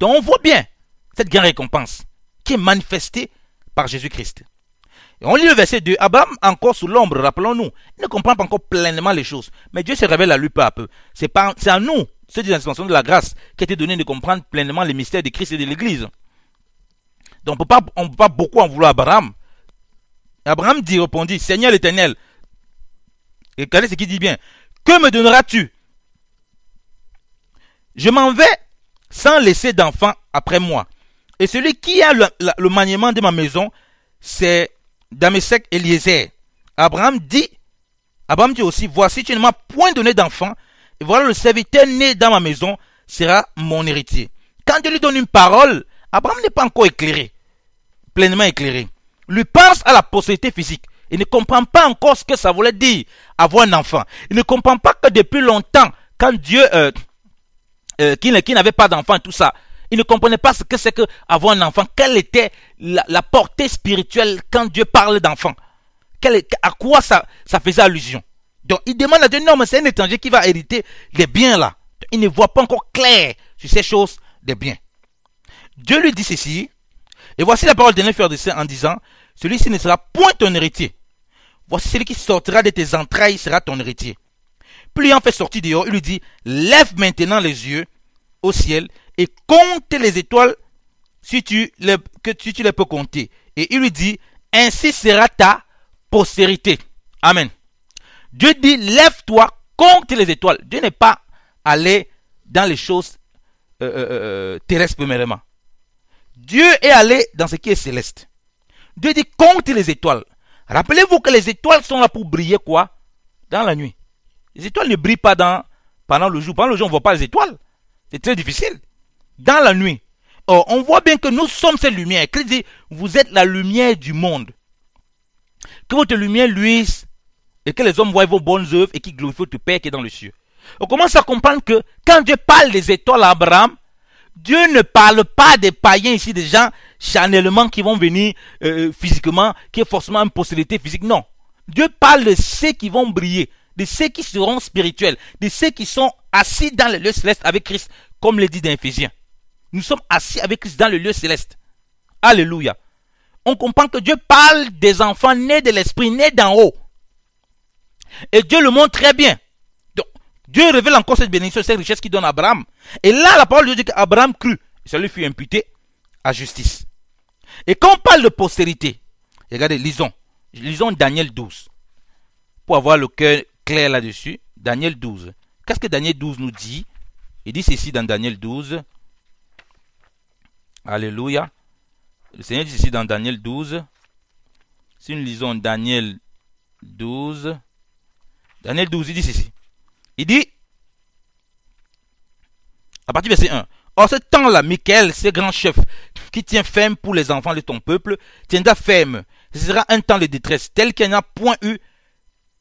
Donc on voit bien cette grande récompense qui est manifestée par Jésus-Christ. Et on lit le verset 2. Abraham, encore sous l'ombre, rappelons-nous, ne comprend pas encore pleinement les choses. Mais Dieu se révèle à lui peu à peu. C'est, à nous, ceux des de la grâce, qui a été donné de comprendre pleinement les mystères de Christ et de l'Église. Donc on ne peut pas beaucoup en vouloir à Abraham. Abraham dit, répondit, Seigneur l'Éternel, et regardez ce qui dit bien, que me donneras-tu Je m'en vais sans laisser d'enfant après moi. Et celui qui a le, maniement de ma maison, c'est Damesek Eliezer. Abraham dit, Abraham dit aussi, voici tu ne m'as point donné d'enfant, et voilà le serviteur né dans ma maison sera mon héritier. Quand Dieu lui donne une parole, Abraham n'est pas encore éclairé, pleinement éclairé. Lui pense à la possibilité physique. Il ne comprend pas encore ce que ça voulait dire avoir un enfant. Il ne comprend pas que depuis longtemps, quand Dieu, euh, euh, qui, n'avait pas d'enfant, et tout ça. Il ne comprenait pas ce que c'est que avoir un enfant. Quelle était la, portée spirituelle quand Dieu parle d'enfant À quoi ça, ça faisait allusion Donc il demande à Dieu, non, mais c'est un étranger qui va hériter les biens là. Il ne voit pas encore clair sur ces choses des biens. Dieu lui dit ceci, et voici la parole de de Saint en disant, celui-ci ne sera point ton héritier. Voici celui qui sortira de tes entrailles sera ton héritier lui en fait sortir dehors, il lui dit, lève maintenant les yeux au ciel et compte les étoiles si tu les, que, tu les peux compter. Et il lui dit, ainsi sera ta postérité. Amen. Dieu dit, lève-toi, compte les étoiles. Dieu n'est pas allé dans les choses euh, euh, euh, terrestres premièrement. Dieu est allé dans ce qui est céleste. Dieu dit, compte les étoiles. Rappelez-vous que les étoiles sont là pour briller quoi Dans la nuit. Les étoiles ne brillent pas dans, pendant le jour. Pendant le jour, on ne voit pas les étoiles. C'est très difficile. Dans la nuit. Or, on voit bien que nous sommes ces lumières. Christ dit, vous êtes la lumière du monde. Que votre lumière luise et que les hommes voient vos bonnes œuvres et qu'ils glorifient votre Père qui est dans le ciel. On commence à comprendre que quand Dieu parle des étoiles à Abraham, Dieu ne parle pas des païens ici, des gens charnellement qui vont venir euh, euh, physiquement, qui est forcément une possibilité physique. Non. Dieu parle de ceux qui vont briller, de ceux qui seront spirituels, de ceux qui sont assis dans le lieu céleste avec Christ, comme le dit dans Nous sommes assis avec Christ dans le lieu céleste. Alléluia. On comprend que Dieu parle des enfants nés de l'esprit, nés d'en haut. Et Dieu le montre très bien. Donc, Dieu révèle encore cette bénédiction, cette richesse qu'il donne à Abraham. Et là, la parole de Dieu dit qu'Abraham crut. Ça lui fut imputé à justice. Et quand on parle de postérité, regardez, lisons. Lisons Daniel 12. Pour avoir le cœur clair là-dessus. Daniel 12. Qu'est-ce que Daniel 12 nous dit Il dit ceci dans Daniel 12. Alléluia. Le Seigneur dit ceci dans Daniel 12. Si nous lisons Daniel 12, Daniel 12, il dit ceci. Il dit, à partir du verset 1, en ce temps-là, Michael, ce grand chef, qui tient ferme pour les enfants de ton peuple, tiendra ferme. Ce sera un temps de détresse tel qu'il n'y a point eu,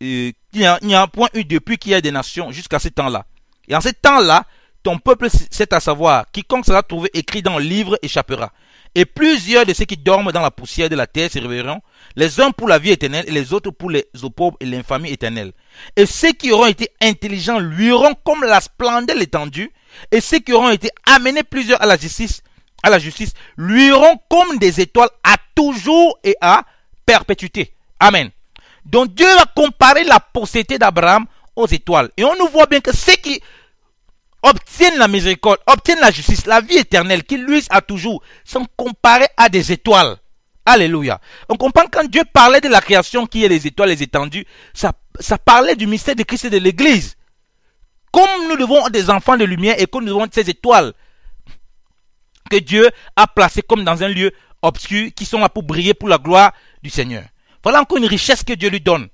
euh, il n'y a, point eu depuis qu'il y a des nations jusqu'à ce temps-là. Et en ce temps-là, ton peuple, c'est à savoir, quiconque sera trouvé écrit dans le livre échappera. Et plusieurs de ceux qui dorment dans la poussière de la terre se réveilleront, les uns pour la vie éternelle et les autres pour les pauvres et l'infamie éternelle. Et ceux qui auront été intelligents luiront comme la splendeur l'étendue, et ceux qui auront été amenés plusieurs à la justice, à la justice, luiront comme des étoiles à toujours et à perpétuité. Amen. Donc Dieu a comparé la postérité d'Abraham aux étoiles. Et on nous voit bien que ceux qui obtiennent la miséricorde, obtiennent la justice, la vie éternelle qui luisent à toujours, sont comparés à des étoiles. Alléluia. On comprend quand Dieu parlait de la création qui est les étoiles, les étendues, ça, ça parlait du mystère de Christ et de l'Église. Comme nous devons des enfants de lumière et comme nous devons ces étoiles que Dieu a placées comme dans un lieu obscur qui sont là pour briller pour la gloire du Seigneur. Voilà encore une richesse que Dieu lui donne.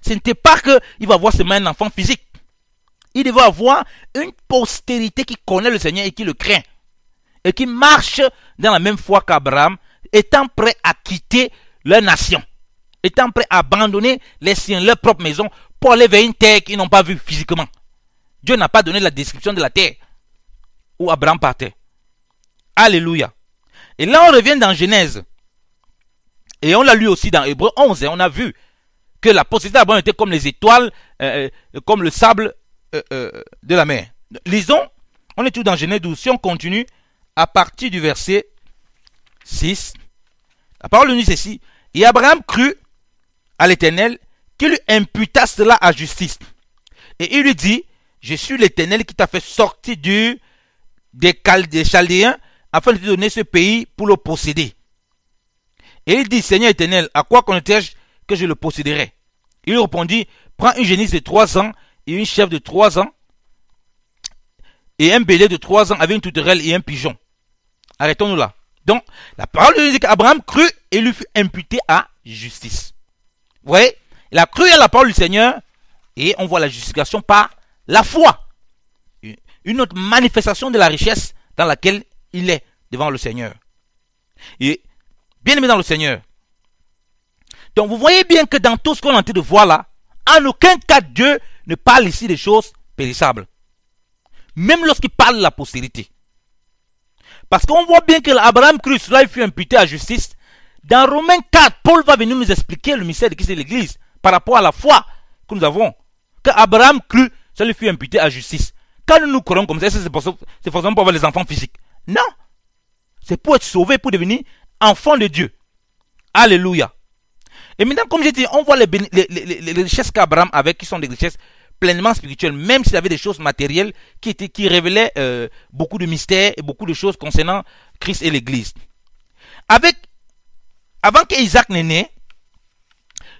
Ce n'était pas qu'il va avoir seulement un enfant physique. Il devait avoir une postérité qui connaît le Seigneur et qui le craint. Et qui marche dans la même foi qu'Abraham, étant prêt à quitter leur nation. Étant prêt à abandonner les siens, leur propre maison, pour aller vers une terre qu'ils n'ont pas vue physiquement. Dieu n'a pas donné la description de la terre où Abraham partait. Alléluia. Et là, on revient dans Genèse et on l'a lu aussi dans Hébreu 11, et on a vu que la possession d'Abraham était comme les étoiles, euh, euh, comme le sable euh, de la mer. Lisons, on est tout dans Genèse 12, si on continue, à partir du verset 6, la parole nous dit ceci, et Abraham crut à l'Éternel qui lui imputa cela à justice. Et il lui dit, je suis l'Éternel qui t'a fait sortir du, des, Chaldéens afin de te donner ce pays pour le posséder. Et il dit, Seigneur éternel, à quoi connaîtrais-je que je le posséderai Il répondit, prends une génisse de trois ans et une chèvre de trois ans et un bélier de trois ans avec une touterelle et un pigeon. Arrêtons-nous là. Donc, la parole de Dieu dit qu'Abraham crut et lui fut imputé à justice. Vous voyez Il a cru à la parole du Seigneur et on voit la justification par la foi. Une autre manifestation de la richesse dans laquelle il est devant le Seigneur. Et bien aimé dans le Seigneur. Donc vous voyez bien que dans tout ce qu'on a en train de voir là, en aucun cas Dieu ne parle ici des choses périssables. Même lorsqu'il parle de la postérité. Parce qu'on voit bien que Abraham crut, cela il fut imputé à justice. Dans Romains 4, Paul va venir nous expliquer le mystère de qui c'est l'Église par rapport à la foi que nous avons. Que Abraham crut, cela lui fut imputé à justice. Quand nous nous croyons comme ça, c'est forcément pour avoir les enfants physiques. Non. C'est pour être sauvé, pour devenir enfant de Dieu. Alléluia. Et maintenant, comme j'ai dit, on voit les, les, richesses qu'Abraham avait, qui sont des richesses pleinement spirituelles, même s'il avait des choses matérielles qui, révélaient euh, beaucoup de mystères et beaucoup de choses concernant Christ et l'Église. Avec, avant que Isaac ne né,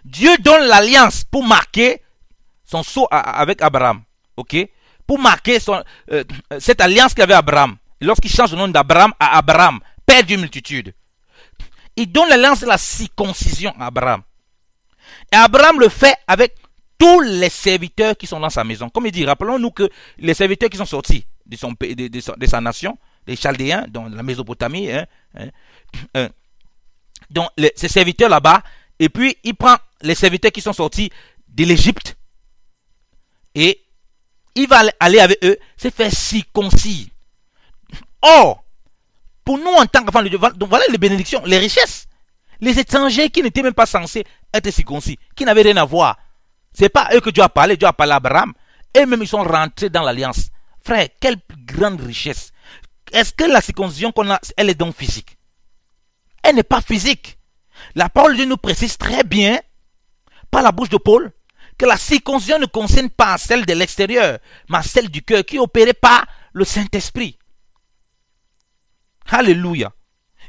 Dieu donne l'alliance pour marquer son saut avec Abraham. Ok Pour marquer son, euh, cette alliance qu'avait Abraham. Lorsqu'il change le nom d'Abraham à Abraham, père d'une multitude il donne lance de la circoncision à Abraham. Et Abraham le fait avec tous les serviteurs qui sont dans sa maison. Comme il dit, rappelons-nous que les serviteurs qui sont sortis de, son, de, sa nation, les Chaldéens, dans la Mésopotamie, hein, hein, hein. donc ces serviteurs là-bas, et puis il prend les serviteurs qui sont sortis de l'Égypte, et il va aller avec eux, c'est faire circoncis. Or, pour nous, en tant qu'enfants de Dieu, voilà les bénédictions, les richesses. Les étrangers qui n'étaient même pas censés être circoncis, qui n'avaient rien à voir. C'est pas eux que Dieu a parlé, Dieu a parlé à Abraham. Et même ils sont rentrés dans l'alliance. Frère, quelle grande richesse. Est-ce que la circoncision qu'on a, elle est donc physique Elle n'est pas physique. La parole de Dieu nous précise très bien, par la bouche de Paul, que la circoncision ne concerne pas celle de l'extérieur, mais celle du cœur qui est opérée par le Saint-Esprit. Alléluia.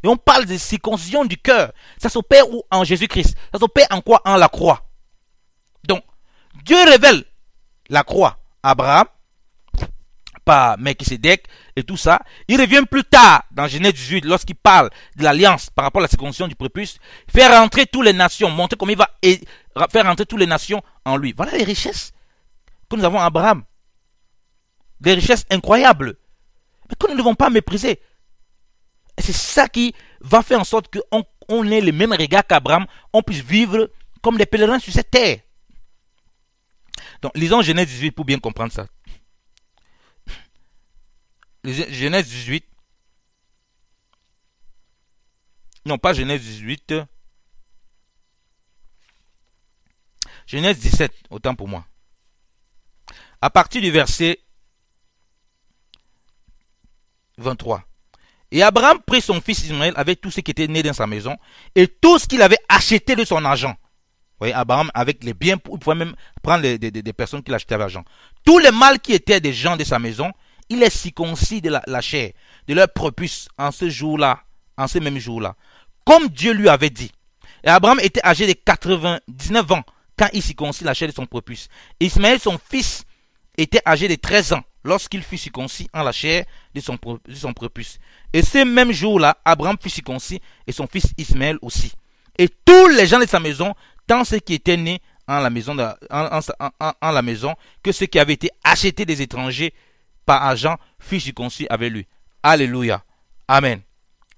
Et on parle de circoncision du cœur. Ça s'opère où En Jésus-Christ. Ça s'opère en quoi En la croix. Donc, Dieu révèle la croix à Abraham par Melchisedec et tout ça. Il revient plus tard dans Genèse 18 lorsqu'il parle de l'alliance par rapport à la circoncision du prépuce. Faire entrer toutes les nations, montrer comment il va faire entrer toutes les nations en lui. Voilà les richesses que nous avons à Abraham. Des richesses incroyables. Mais que nous ne devons pas mépriser c'est ça qui va faire en sorte qu'on ait le même regard qu'Abraham, on puisse vivre comme des pèlerins sur cette terre. Donc, lisons Genèse 18 pour bien comprendre ça. Genèse 18. Non, pas Genèse 18. Genèse 17, autant pour moi. À partir du verset 23. Et Abraham prit son fils Ismaël avec tout ce qui était né dans sa maison et tout ce qu'il avait acheté de son argent. Vous voyez, Abraham, avec les biens, il pouvait même prendre des, des, personnes qu'il achetait avec l'argent. Tous les mâles qui étaient des gens de sa maison, il les circoncit de la, chair, de leur propice, en ce jour-là, en ce même jour-là. Comme Dieu lui avait dit. Et Abraham était âgé de 99 ans quand il circoncit la chair de son propice. Ismaël, son fils, était âgé de 13 ans lorsqu'il fut circoncis en la chair de son, de son prépuce. Et ce même jour-là, Abraham fut circoncis et son fils Ismaël aussi. Et tous les gens de sa maison, tant ceux qui étaient nés en la maison, que ceux qui avaient été achetés des étrangers par agent, furent circoncis avec lui. Alléluia. Amen.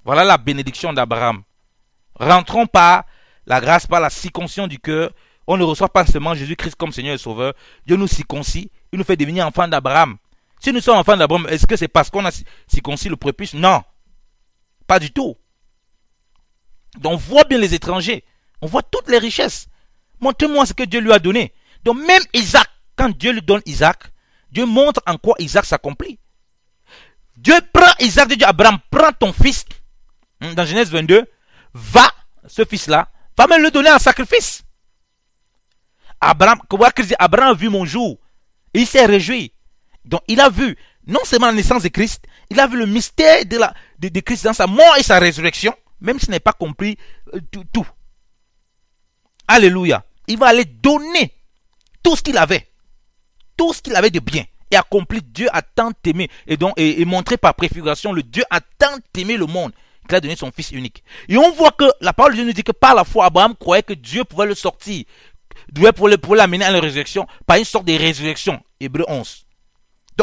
Voilà la bénédiction d'Abraham. Rentrons par la grâce, par la circoncision du cœur. On ne reçoit pas seulement Jésus-Christ comme Seigneur et Sauveur. Dieu nous circoncit. Il nous fait devenir enfants d'Abraham. Si nous sommes enfants d'Abraham, est-ce que c'est parce qu'on a si conçu le prépuce Non. Pas du tout. Donc on voit bien les étrangers. On voit toutes les richesses. montrez moi ce que Dieu lui a donné. Donc même Isaac, quand Dieu lui donne Isaac, Dieu montre en quoi Isaac s'accomplit. Dieu prend Isaac, Dieu dit Abraham, prends ton fils, hmm, dans Genèse 22, va, ce fils-là, va même le donner en sacrifice. Abraham, Abraham a vu mon jour. il s'est réjoui. Donc il a vu non seulement la naissance de Christ, il a vu le mystère de, la, de, Christ dans sa mort et sa résurrection, même s'il n'est pas compris euh, tout, Alléluia. Il va aller donner tout ce qu'il avait, tout ce qu'il avait de bien et accompli. Dieu a tant aimé et donc et, montré par préfiguration le Dieu a tant aimé le monde qu'il a donné son Fils unique. Et on voit que la parole de Dieu nous dit que par la foi, Abraham croyait que Dieu pouvait le sortir, Dieu pouvait l'amener à la résurrection par une sorte de résurrection. Hébreu 11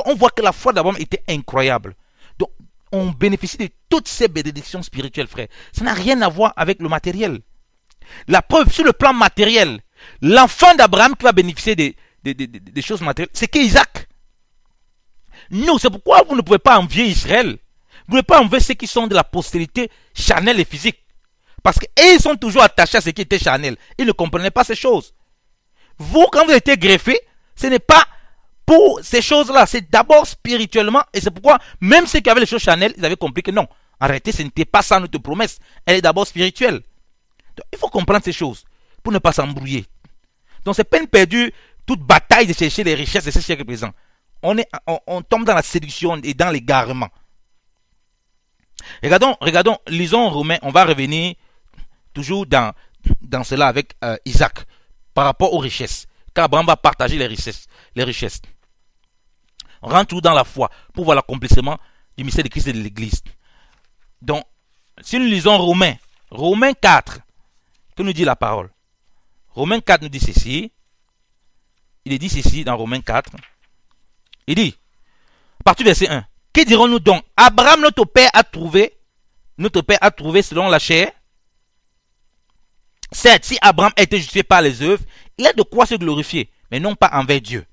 on voit que la foi d'Abraham était incroyable. Donc on bénéficie de toutes ces bénédictions spirituelles, frère. Ça n'a rien à voir avec le matériel. La preuve sur le plan matériel, l'enfant d'Abraham qui va bénéficier des, choses matérielles, c'est qu'Isaac. Nous, c'est pourquoi vous ne pouvez pas envier Israël. Vous ne pouvez pas envier ceux qui sont de la postérité charnelle et physique. Parce qu'ils sont toujours attachés à ce qui était charnel. Ils ne comprenaient pas ces choses. Vous, quand vous êtes greffé, ce n'est pas pour ces choses-là. C'est d'abord spirituellement. Et c'est pourquoi, même ceux qui avaient les choses Chanel, ils avaient compris que non. arrêtez, ce n'était pas ça notre promesse. Elle est d'abord spirituelle. il faut comprendre ces choses pour ne pas s'embrouiller. Donc, c'est peine perdue toute bataille de chercher les richesses de ces siècle présents. On, tombe dans la séduction et dans l'égarement. Regardons, regardons, lisons Romain. On va revenir toujours dans, dans cela avec euh, Isaac par rapport aux richesses. Car Abraham va partager les richesses. Les richesses rentre dans la foi pour voir l'accomplissement du mystère de Christ et de l'Église. Donc, si nous lisons Romains, Romains 4, que nous dit la parole Romains 4 nous dit ceci. Il est dit ceci dans Romains 4. Il dit, à partir verset 1, que dirons-nous donc Abraham, notre père, a trouvé, notre père a trouvé selon la chair. Certes, si Abraham était justifié par les œuvres, il a de quoi se glorifier, mais non pas envers Dieu.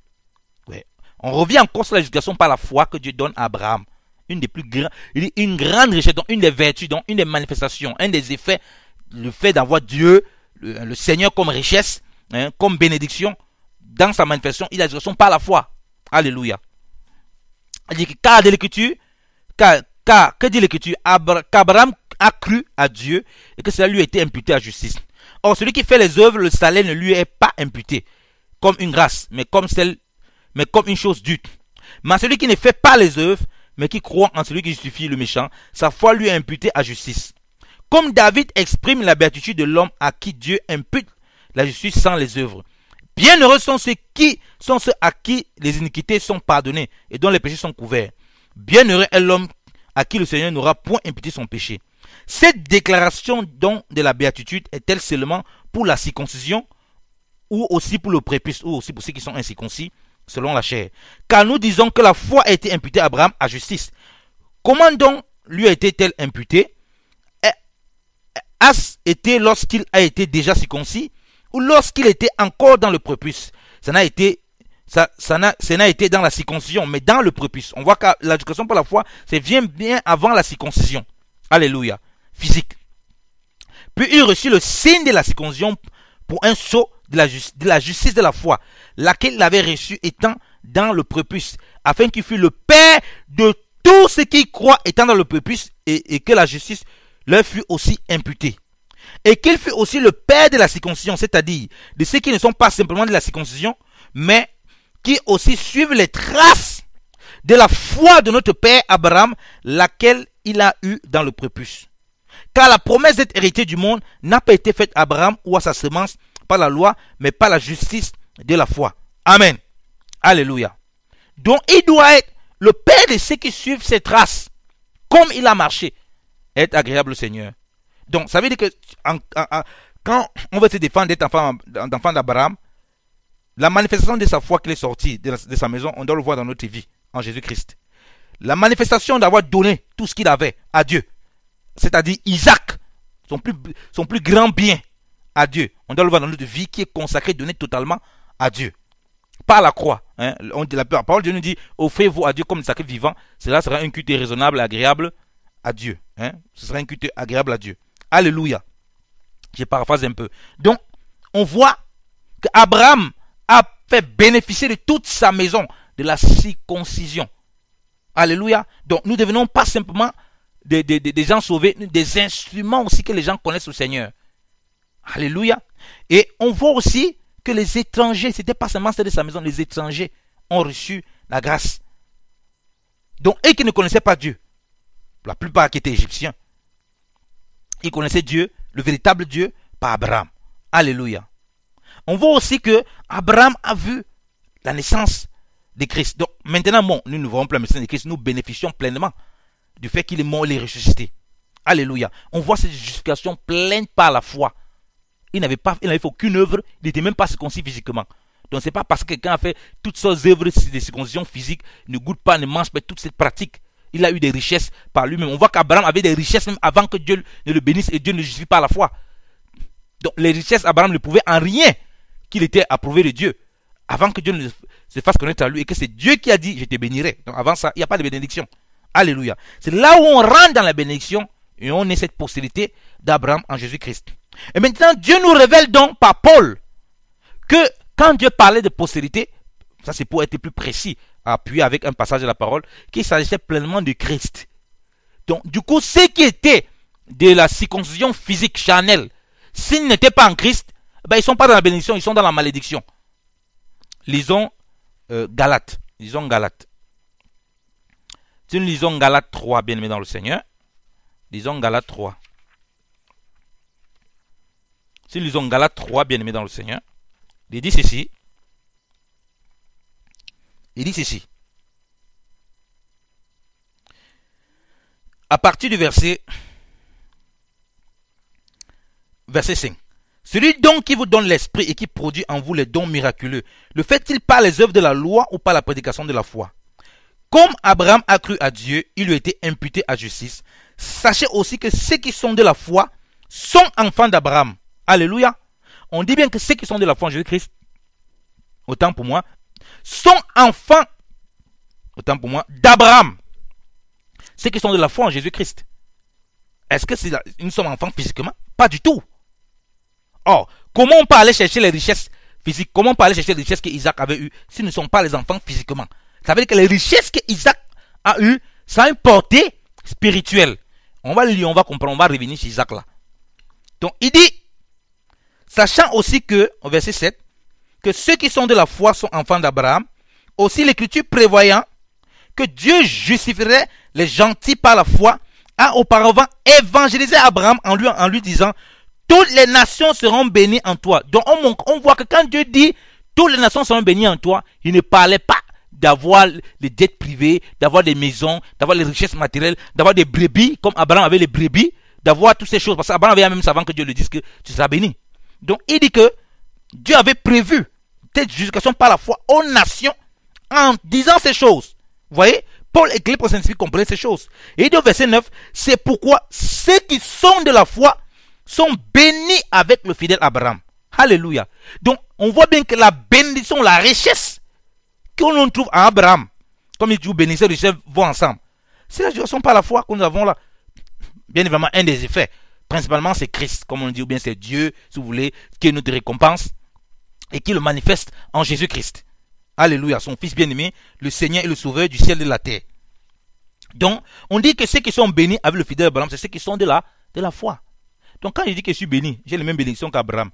On revient encore sur la justification par la foi que Dieu donne à Abraham. Une des plus grandes, une grande richesse, donc une des vertus, une des manifestations, un des effets, le fait d'avoir Dieu, le, Seigneur comme richesse, hein, comme bénédiction, dans sa manifestation, il a justification par la foi. Alléluia. Il dit que, car de l'écriture, car, que dit l'écriture Qu'Abraham a cru à Dieu et que cela lui a été imputé à justice. Or, celui qui fait les œuvres, le salaire ne lui est pas imputé comme une grâce, mais comme celle mais comme une chose d'utre. Mais celui qui ne fait pas les œuvres, mais qui croit en celui qui justifie le méchant, sa foi lui est imputée à justice. Comme David exprime la béatitude de l'homme à qui Dieu impute la justice sans les œuvres. Bienheureux sont ceux qui sont ceux à qui les iniquités sont pardonnées et dont les péchés sont couverts. Bienheureux est l'homme à qui le Seigneur n'aura point imputé son péché. Cette déclaration dont de la béatitude est-elle seulement pour la circoncision ou aussi pour le prépuce ou aussi pour ceux qui sont incirconcis selon la chair. Car nous disons que la foi a été imputée à Abraham à justice. Comment donc lui a été-elle imputée eh, eh, As été lorsqu'il a été déjà circoncis ou lorsqu'il était encore dans le prépuce Ça n'a été ça, ça n'a été dans la circoncision, mais dans le prépuce. On voit que l'éducation par la foi, c'est vient bien avant la circoncision. Alléluia. Physique. Puis il reçut le signe de la circoncision pour un saut de la, justice de la foi, laquelle il avait reçue étant dans le prépuce, afin qu'il fût le père de tous ceux qui croient étant dans le prépuce, et, que la justice leur fût aussi imputée. Et qu'il fût aussi le père de la circoncision, c'est-à-dire de ceux qui ne sont pas simplement de la circoncision, mais qui aussi suivent les traces de la foi de notre père Abraham, laquelle il a eu dans le prépuce. Car la promesse d'être héritier du monde n'a pas été faite à Abraham ou à sa semence, pas la loi, mais pas la justice de la foi. Amen. Alléluia. Donc il doit être le père de ceux qui suivent ses traces, comme il a marché, être agréable au Seigneur. Donc ça veut dire que quand on veut se défendre d'être enfant, d'Abraham, la manifestation de sa foi qu'il est sorti de, sa maison, on doit le voir dans notre vie, en Jésus-Christ. La manifestation d'avoir donné tout ce qu'il avait à Dieu, c'est-à-dire Isaac, son plus grand bien, à Dieu. On doit le voir dans notre vie qui est consacrée, donnée totalement à Dieu. Par la croix. Hein. On la parole de Dieu nous dit offrez-vous à Dieu comme le sacrifice vivant. Cela sera un culte raisonnable, agréable à Dieu. Hein. Ce sera un culte agréable à Dieu. Alléluia. Je paraphrase un peu. Donc, on voit qu'Abraham a fait bénéficier de toute sa maison de la circoncision. Alléluia. Donc, nous devenons pas simplement des, des gens sauvés, des instruments aussi que les gens connaissent au Seigneur. Alléluia. Et on voit aussi que les étrangers, ce n'était pas seulement celle de sa maison, les étrangers ont reçu la grâce. Donc, eux qui ne connaissaient pas Dieu, la plupart qui étaient égyptiens, ils connaissaient Dieu, le véritable Dieu, par Abraham. Alléluia. On voit aussi que Abraham a vu la naissance de Christ. Donc, maintenant, nous ne voyons plus la naissance de Christ, nous bénéficions pleinement du fait qu'il est mort et ressuscité. Alléluia. On voit cette justification pleine par la foi il n'avait pas, il fait aucune œuvre, il n'était même pas circoncis physiquement. Donc c'est pas parce que quelqu'un a fait toutes ses œuvres de circoncision physique, ne goûte pas, ne mange pas, toutes cette pratiques. Il a eu des richesses par lui-même. On voit qu'Abraham avait des richesses même avant que Dieu ne le bénisse et Dieu ne le justifie pas la foi. Donc les richesses, Abraham ne pouvait en rien qu'il était approuvé de Dieu avant que Dieu ne se fasse connaître à lui et que c'est Dieu qui a dit je te bénirai. Donc avant ça, il n'y a pas de bénédiction. Alléluia. C'est là où on rentre dans la bénédiction et on est cette postérité d'Abraham en Jésus-Christ. Et maintenant, Dieu nous révèle donc par Paul que quand Dieu parlait de postérité, ça c'est pour être plus précis, appuyé avec un passage de la parole, qu'il s'agissait pleinement de Christ. Donc, du coup, ce qui était de la circoncision physique charnelle, s'ils n'étaient pas en Christ, ben, ils ne sont pas dans la bénédiction, ils sont dans la malédiction. Lisons euh, Galates. Galate. Lisons Galate. Si nous lisons Galate 3, bien aimé dans le Seigneur, lisons Galate 3. Si nous lisons 3, bien-aimés dans le Seigneur, il dit ceci. Il dit ceci. À partir du verset, verset 5. Celui donc qui vous donne l'esprit et qui produit en vous les dons miraculeux, le fait-il par les œuvres de la loi ou par la prédication de la foi Comme Abraham a cru à Dieu, il lui a été imputé à justice. Sachez aussi que ceux qui sont de la foi sont enfants d'Abraham. Alléluia. On dit bien que ceux qui sont de la foi en Jésus-Christ, autant pour moi, sont enfants, autant pour moi, d'Abraham. Ceux qui sont de la foi en Jésus-Christ. Est-ce que c'est nous sommes enfants physiquement Pas du tout. Or, comment on peut aller chercher les richesses physiques Comment on peut aller chercher les richesses que Isaac avait eues si nous ne sommes pas les enfants physiquement Ça veut dire que les richesses que a eues, ça a une portée spirituelle. On va lire, on va comprendre, on va revenir chez Isaac là. Donc, il dit Sachant aussi que, au verset 7, que ceux qui sont de la foi sont enfants d'Abraham, aussi l'Écriture prévoyant que Dieu justifierait les gentils par la foi, a auparavant évangélisé Abraham en lui, en lui disant, toutes les nations seront bénies en toi. Donc on, voit que quand Dieu dit, toutes les nations seront bénies en toi, il ne parlait pas d'avoir les dettes privées, d'avoir des maisons, d'avoir les richesses matérielles, d'avoir des brebis, comme Abraham avait les brebis, d'avoir toutes ces choses. Parce qu'Abraham avait même savant que Dieu le dise que tu seras béni. Donc il dit que Dieu avait prévu cette justification par la foi aux nations en disant ces choses. Vous voyez Paul et saint pour comprenaient ces choses. Et il dit au verset 9, c'est pourquoi ceux qui sont de la foi sont bénis avec le fidèle Abraham. Alléluia. Donc on voit bien que la bénédiction, la richesse qu'on trouve à Abraham, comme il dit, vous bénissez, vous vont ensemble. C'est la justification par la foi que nous avons là. Bien évidemment, un des effets Principalement, c'est Christ, comme on dit, ou bien c'est Dieu, si vous voulez, qui est notre récompense et qui le manifeste en Jésus-Christ. Alléluia, son Fils bien-aimé, le Seigneur et le Sauveur du ciel et de la terre. Donc, on dit que ceux qui sont bénis avec le fidèle Abraham, c'est ceux qui sont de la, de la foi. Donc, quand je dis que je suis béni, j'ai les mêmes bénédictions qu'Abraham.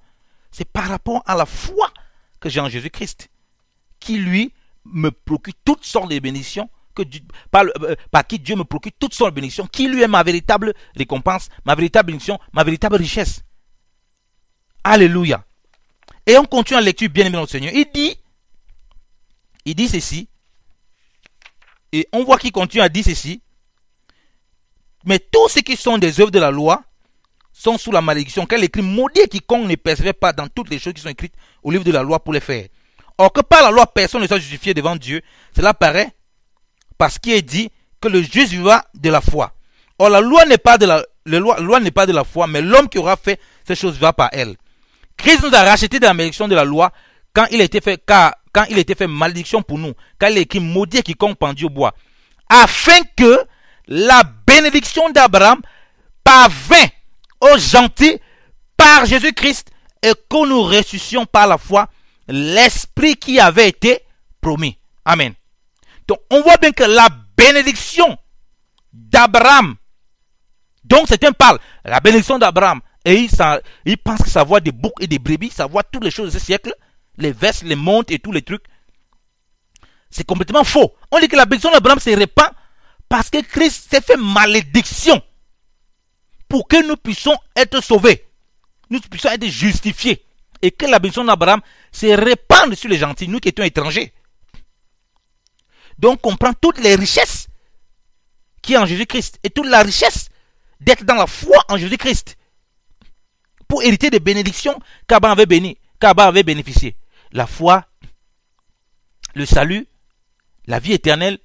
C'est par rapport à la foi que j'ai en Jésus-Christ, qui lui me procure toutes sortes de bénédictions euh, par, qui Dieu me procure toute son bénédiction, qui lui est ma véritable récompense, ma véritable bénédiction, ma véritable richesse. Alléluia. Et on continue la lecture bien aimé notre Seigneur. Il dit, il dit ceci, et on voit qu'il continue à dire ceci, mais tous ceux qui sont des œuvres de la loi sont sous la malédiction, est écrit maudit quiconque ne persévère pas dans toutes les choses qui sont écrites au livre de la loi pour les faire. Or que par la loi personne ne soit justifié devant Dieu, cela paraît parce qu'il est dit que le juste vivra de la foi. Or, la loi n'est pas de la, loi, n'est pas de la foi, mais l'homme qui aura fait ces choses vivra par elle. Christ nous a racheté de la malédiction de la loi quand il était fait, fait malédiction pour nous, quand il est écrit maudit quiconque pendu au bois, afin que la bénédiction d'Abraham parvint aux gentils par Jésus-Christ et que nous ressuscions par la foi l'esprit qui avait été promis. Amen on voit bien que la bénédiction d'Abraham, donc un parlent, la bénédiction d'Abraham, et ils, il pense que ça voit des boucs et des brebis, ça voit toutes les choses de ce siècle, les vestes, les montres et tous les trucs. C'est complètement faux. On dit que la bénédiction d'Abraham se répand parce que Christ s'est fait malédiction pour que nous puissions être sauvés, nous puissions être justifiés et que la bénédiction d'Abraham se répande sur les gentils, nous qui étions étrangers. Donc on prend toutes les richesses qui est en Jésus-Christ et toute la richesse d'être dans la foi en Jésus-Christ pour hériter des bénédictions qu'Aba avait béni, avait bénéficié. La foi, le salut, la vie éternelle,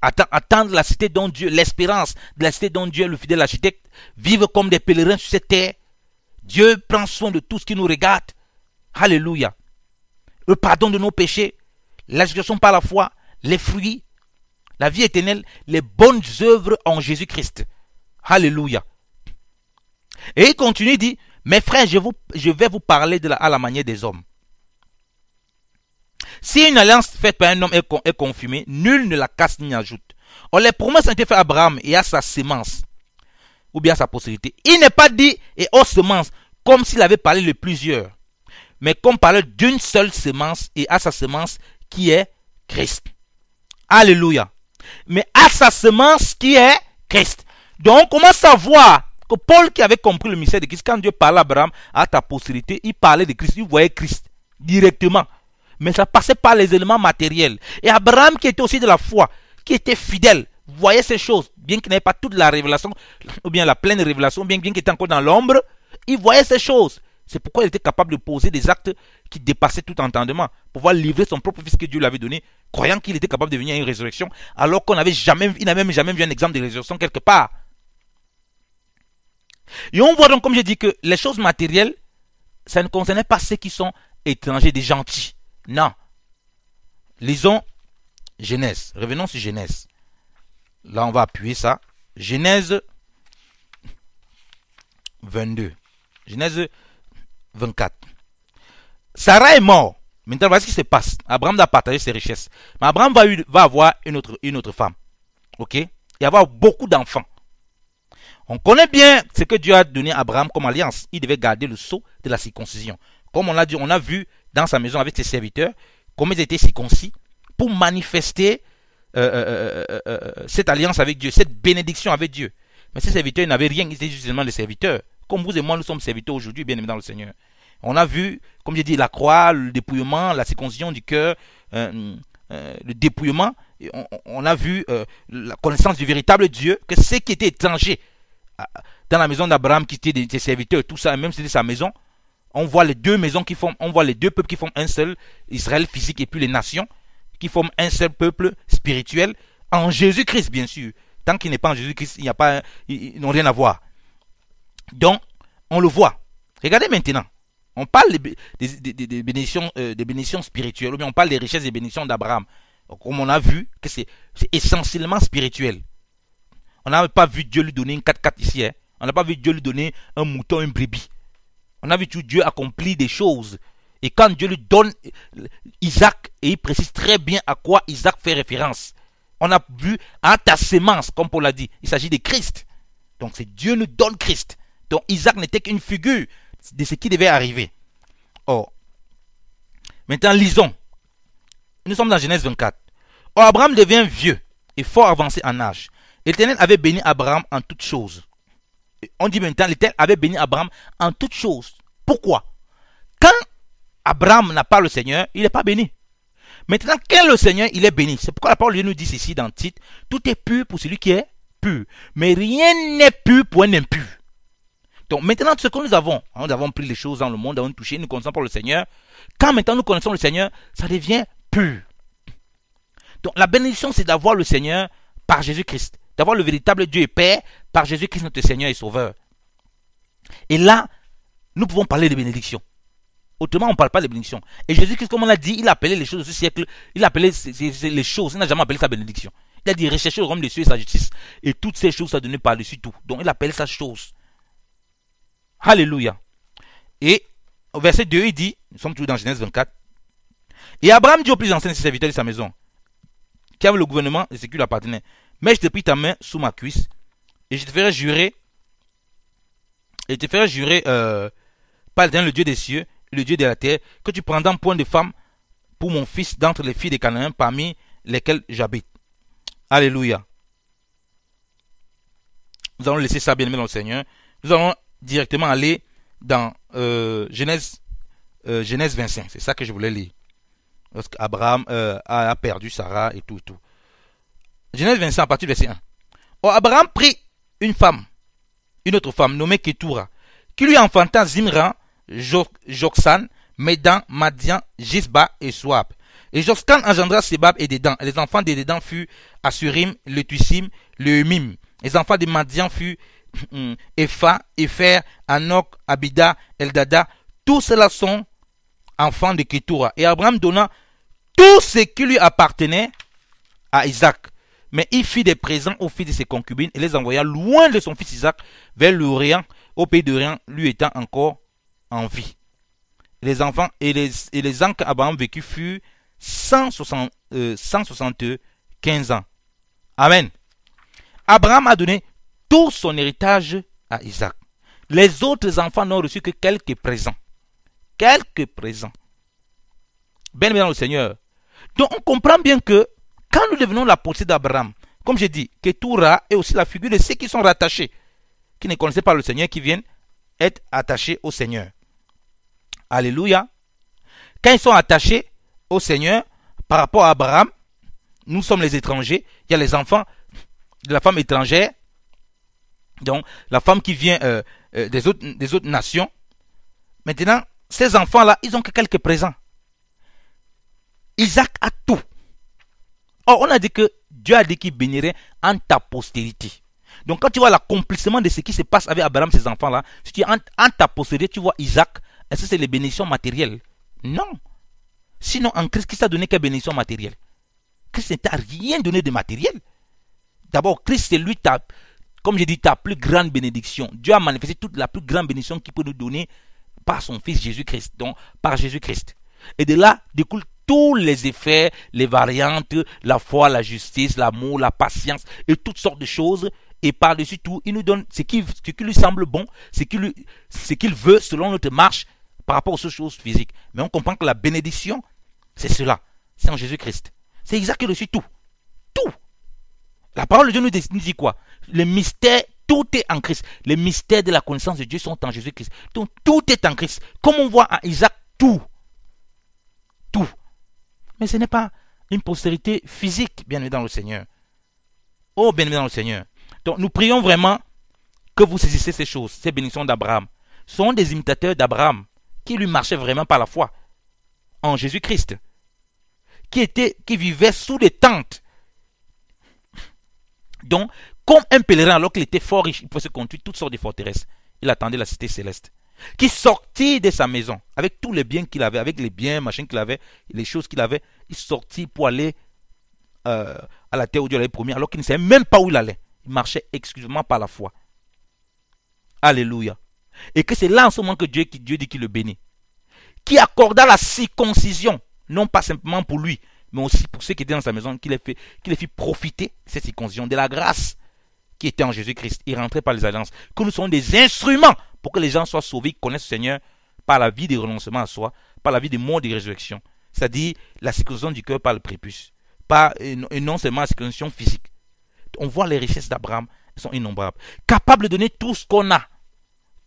attendre la cité dont Dieu, l'espérance de la cité dont Dieu le fidèle architecte, vivre comme des pèlerins sur cette terre. Dieu prend soin de tout ce qui nous regarde. Alléluia. Le pardon de nos péchés, situation par la foi, les fruits, la vie éternelle, les bonnes œuvres en Jésus-Christ. Alléluia. Et il continue, il dit, mes frères, je, vais vous parler à la manière des hommes. Si une alliance faite par un homme est, confirmée, nul ne la casse ni ajoute. On les promesses ont été faites à Abraham et à sa semence, ou bien à sa postérité. Il n'est pas dit et aux semences, comme s'il avait parlé de plusieurs, mais comme parle d'une seule sémence et à sa semence qui est Christ. Alléluia. Mais à sa qui est Christ. Donc on commence à voir que Paul qui avait compris le mystère de Christ, quand Dieu parlait à Abraham, à ta postérité, il parlait de Christ, il voyait Christ directement. Mais ça passait par les éléments matériels. Et Abraham qui était aussi de la foi, qui était fidèle, voyait ces choses, bien qu'il n'ait pas toute la révélation, ou bien la pleine révélation, bien, bien qu'il était encore dans l'ombre, il voyait ces choses. C'est pourquoi il était capable de poser des actes qui dépassaient tout entendement, pour pouvoir livrer son propre fils que Dieu lui avait donné, croyant qu'il était capable de venir à une résurrection, alors qu'on n'avait jamais, même jamais vu un exemple de résurrection quelque part. Et on voit donc, comme j'ai dit, que les choses matérielles, ça ne concernait pas ceux qui sont étrangers, des gentils. Non. Lisons Genèse. Revenons sur Genèse. Là, on va appuyer ça. Genèse 22. Genèse 24. Sarah est mort. Maintenant, voici ce qui se passe. Abraham a partager ses richesses. Mais Abraham va, avoir une autre, une autre femme. OK Et avoir beaucoup d'enfants. On connaît bien ce que Dieu a donné à Abraham comme alliance. Il devait garder le sceau de la circoncision. Comme on l'a dit, on a vu dans sa maison avec ses serviteurs comment ils étaient circoncis pour manifester euh, euh, euh, cette alliance avec Dieu, cette bénédiction avec Dieu. Mais ces serviteurs n'avaient rien, ils étaient justement les serviteurs comme vous et moi, nous sommes serviteurs aujourd'hui, bien aimés dans le Seigneur. On a vu, comme j'ai dit, la croix, le dépouillement, la circoncision du cœur, euh, euh, le dépouillement. on, a vu euh, la connaissance du véritable Dieu, que ce qui était étranger dans la maison d'Abraham, qui était des, serviteurs, tout ça, même si c'était sa maison, on voit les deux maisons qui forment, on voit les deux peuples qui forment un seul, Israël physique et puis les nations, qui forment un seul peuple spirituel, en Jésus-Christ, bien sûr. Tant qu'il n'est pas en Jésus-Christ, il n'y a pas, ils n'ont rien à voir. Donc, on le voit. Regardez maintenant. On parle euh, des, bénédictions, spirituelles, ou bien on parle des richesses et bénédictions d'Abraham. Comme on a vu, que c'est essentiellement spirituel. On n'a pas vu Dieu lui donner une 4 4 ici. Hein. On n'a pas vu Dieu lui donner un mouton, une brebis. On a vu Dieu accomplir des choses. Et quand Dieu lui donne euh, Isaac, et il précise très bien à quoi Isaac fait référence. On a vu à ta sémence, comme Paul l'a dit. Il s'agit de Christ. Donc c'est Dieu nous donne Christ. Donc Isaac n'était qu'une figure de ce qui devait arriver. Or, maintenant lisons. Nous sommes dans Genèse 24. Or, Abraham devient vieux et fort avancé en âge. L'Éternel avait béni Abraham en toutes choses. on dit maintenant, l'Éternel avait béni Abraham en toutes choses. Pourquoi Quand Abraham n'a pas le Seigneur, il n'est pas béni. Maintenant, quand le Seigneur, il est béni. C'est pourquoi la parole de Dieu nous dit ici dans le titre. Tout est pur pour celui qui est pur. Mais rien n'est pur pour un impur. Donc maintenant, ce que nous avons, hein, nous avons pris les choses dans le monde, nous avons touché, nous connaissons par le Seigneur. Quand maintenant nous connaissons le Seigneur, ça devient pur. Donc la bénédiction, c'est d'avoir le Seigneur par Jésus-Christ, d'avoir le véritable Dieu et Père par Jésus-Christ, notre Seigneur et Sauveur. Et là, nous pouvons parler de bénédiction. Autrement, on ne parle pas de bénédiction. Et Jésus-Christ, comme on l'a dit, il appelait les choses de ce siècle, il appelait les choses, il n'a jamais appelé ça bénédiction. Il a dit recherchez le royaume des cieux et sa justice. Et toutes ces choses, ça données par-dessus tout. Donc il appelle ça chose. Alléluia. Et au verset 2, il dit, nous sommes toujours dans Genèse 24, et Abraham dit au plus ancien de serviteurs de sa maison, qui avait le gouvernement et ce qui lui appartenait, mais je te pris ta main sous ma cuisse, et je te ferai jurer, et je te ferai jurer euh, le Dieu des cieux, le Dieu de la terre, que tu prendras point de femme pour mon fils d'entre les filles des Cananéens parmi lesquelles j'habite. Alléluia. Nous allons laisser ça bien aimé dans le Seigneur. Nous allons directement aller dans euh, Genèse, euh, Genèse 25. C'est ça que je voulais lire. Parce Abraham euh, a perdu Sarah et tout tout. Genèse 25 à partir du verset 1. Abraham prit une femme, une autre femme nommée Ketura, qui lui enfanta Zimran, Joksan, Medan, Madian, Jisba et Swab. Et Joksan engendra Sebab et Dedan. les enfants de Dedan furent Assurim, Letusim, Lehumim. Les enfants de Madian furent Hmm. Epha, Efer, Anok, Abida, Eldada, tous cela sont enfants de Keturah Et Abraham donna tout ce qui lui appartenait à Isaac. Mais il fit des présents aux fils de ses concubines et les envoya loin de son fils Isaac vers l'Orient, au pays d'Orient, lui étant encore en vie. Les enfants et les, et les ans qu'Abraham vécut furent 160, 175 euh, ans. Amen. Abraham a donné tout son héritage à Isaac. Les autres enfants n'ont reçu que quelques présents. Quelques présents. Bien dans le Seigneur. Donc on comprend bien que quand nous devenons la portée d'Abraham, comme j'ai dit, que Torah est aussi la figure de ceux qui sont rattachés, qui ne connaissaient pas le Seigneur, qui viennent être attachés au Seigneur. Alléluia. Quand ils sont attachés au Seigneur, par rapport à Abraham, nous sommes les étrangers, il y a les enfants de la femme étrangère, donc, la femme qui vient euh, euh, des, autres, des autres nations. Maintenant, ces enfants-là, ils ont que quelques présents. Isaac a tout. Or, on a dit que Dieu a dit qu'il bénirait en ta postérité. Donc, quand tu vois l'accomplissement de ce qui se passe avec Abraham, ces enfants-là, si tu es en ta postérité, tu vois Isaac, est-ce que c'est les bénédictions matérielles Non. Sinon, en Christ, qui t'a donné quelle bénédiction matérielle Christ ne t'a rien donné de matériel. D'abord, Christ, c'est lui qui t'a comme j'ai dit, ta plus grande bénédiction. Dieu a manifesté toute la plus grande bénédiction qu'il peut nous donner par son Fils Jésus-Christ. Donc, par Jésus-Christ. Et de là découlent tous les effets, les variantes, la foi, la justice, l'amour, la patience et toutes sortes de choses. Et par-dessus tout, il nous donne ce qui, ce qui lui semble bon, ce qu'il veut selon notre marche par rapport aux choses physiques. Mais on comprend que la bénédiction, c'est cela. C'est en Jésus-Christ. C'est exact le suit tout. La parole de Dieu nous dit, quoi Le mystère, tout est en Christ. Les mystères de la connaissance de Dieu sont en Jésus-Christ. Donc tout est en Christ. Comme on voit à Isaac, tout. Tout. Mais ce n'est pas une postérité physique, bien aimé dans le Seigneur. Oh, bien aimé dans le Seigneur. Donc nous prions vraiment que vous saisissez ces choses, ces bénédictions d'Abraham. Ce Sont des imitateurs d'Abraham qui lui marchaient vraiment par la foi en Jésus-Christ, qui, vivaient qui vivait sous les tentes donc, comme un pèlerin, alors qu'il était fort riche, il pouvait se construire toutes sortes de forteresses. Il attendait la cité céleste. Qui sortit de sa maison, avec tous les biens qu'il avait, avec les biens, machin qu'il avait, les choses qu'il avait, il sortit pour aller euh, à la terre où Dieu l'avait promis, alors qu'il ne savait même pas où il allait. Il marchait exclusivement par la foi. Alléluia. Et que c'est là en ce moment que Dieu, Dieu dit qu'il le bénit. Qui accorda la circoncision, non pas simplement pour lui, mais aussi pour ceux qui étaient dans sa maison, qu'il les, fait, qu'il les fit profiter, cette circoncision, de la grâce qui était en Jésus-Christ. Il rentrait par les alliances. Que nous soyons des instruments pour que les gens soient sauvés, connaissent le Seigneur par la vie des renoncement à soi, par la vie des morts de résurrection... C'est-à-dire la circoncision du cœur par le prépuce. Pas, et non seulement la circoncision physique. On voit les richesses d'Abraham, elles sont innombrables. Capables de donner tout ce qu'on a,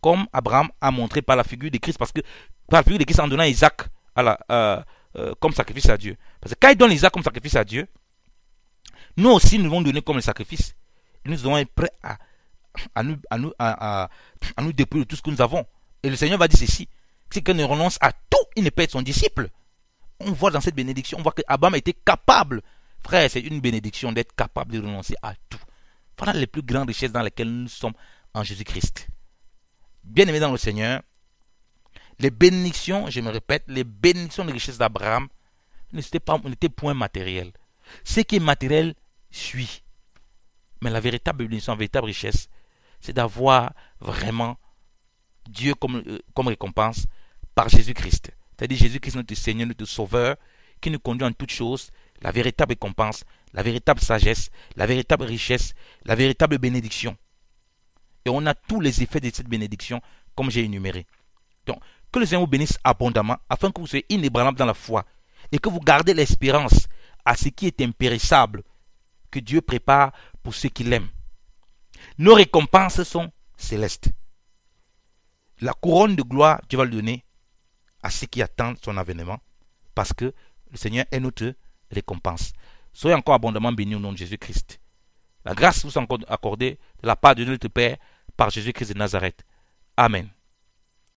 comme Abraham a montré par la figure de Christ, parce que par la figure de Christ en donnant Isaac à la, euh, euh, comme sacrifice à Dieu. Parce que quand il donne Isaac comme sacrifice à Dieu, nous aussi nous devons donner comme sacrifice. nous devons être prêts à, nous, à, dépouiller de tout ce que nous avons. Et le Seigneur va dire ceci c'est qu'il ne renonce à tout, il ne peut être son disciple. On voit dans cette bénédiction, on voit qu'Abraham été capable. Frère, c'est une bénédiction d'être capable de renoncer à tout. Voilà les plus grandes richesses dans lesquelles nous sommes en Jésus-Christ. Bien-aimés dans le Seigneur, les bénédictions, je me répète, les bénédictions des richesses d'Abraham n'était point matériel. Ce qui est matériel suit. Mais la véritable bénédiction, la véritable richesse, c'est d'avoir vraiment Dieu comme, euh, comme récompense par Jésus-Christ. C'est-à-dire Jésus-Christ, notre Seigneur, notre Sauveur, qui nous conduit en toutes choses, la véritable récompense, la véritable sagesse, la véritable richesse, la véritable bénédiction. Et on a tous les effets de cette bénédiction, comme j'ai énuméré. Donc, que le Seigneur vous bénisse abondamment, afin que vous soyez inébranlable dans la foi, et que vous gardez l'espérance à ce qui est impérissable que Dieu prépare pour ceux qui l'aiment. Nos récompenses sont célestes. La couronne de gloire, Dieu va le donner à ceux qui attendent son avènement, parce que le Seigneur est notre récompense. Soyez encore abondamment bénis au nom de Jésus-Christ. La grâce vous est accordée de la part de notre Père par Jésus-Christ de Nazareth. Amen.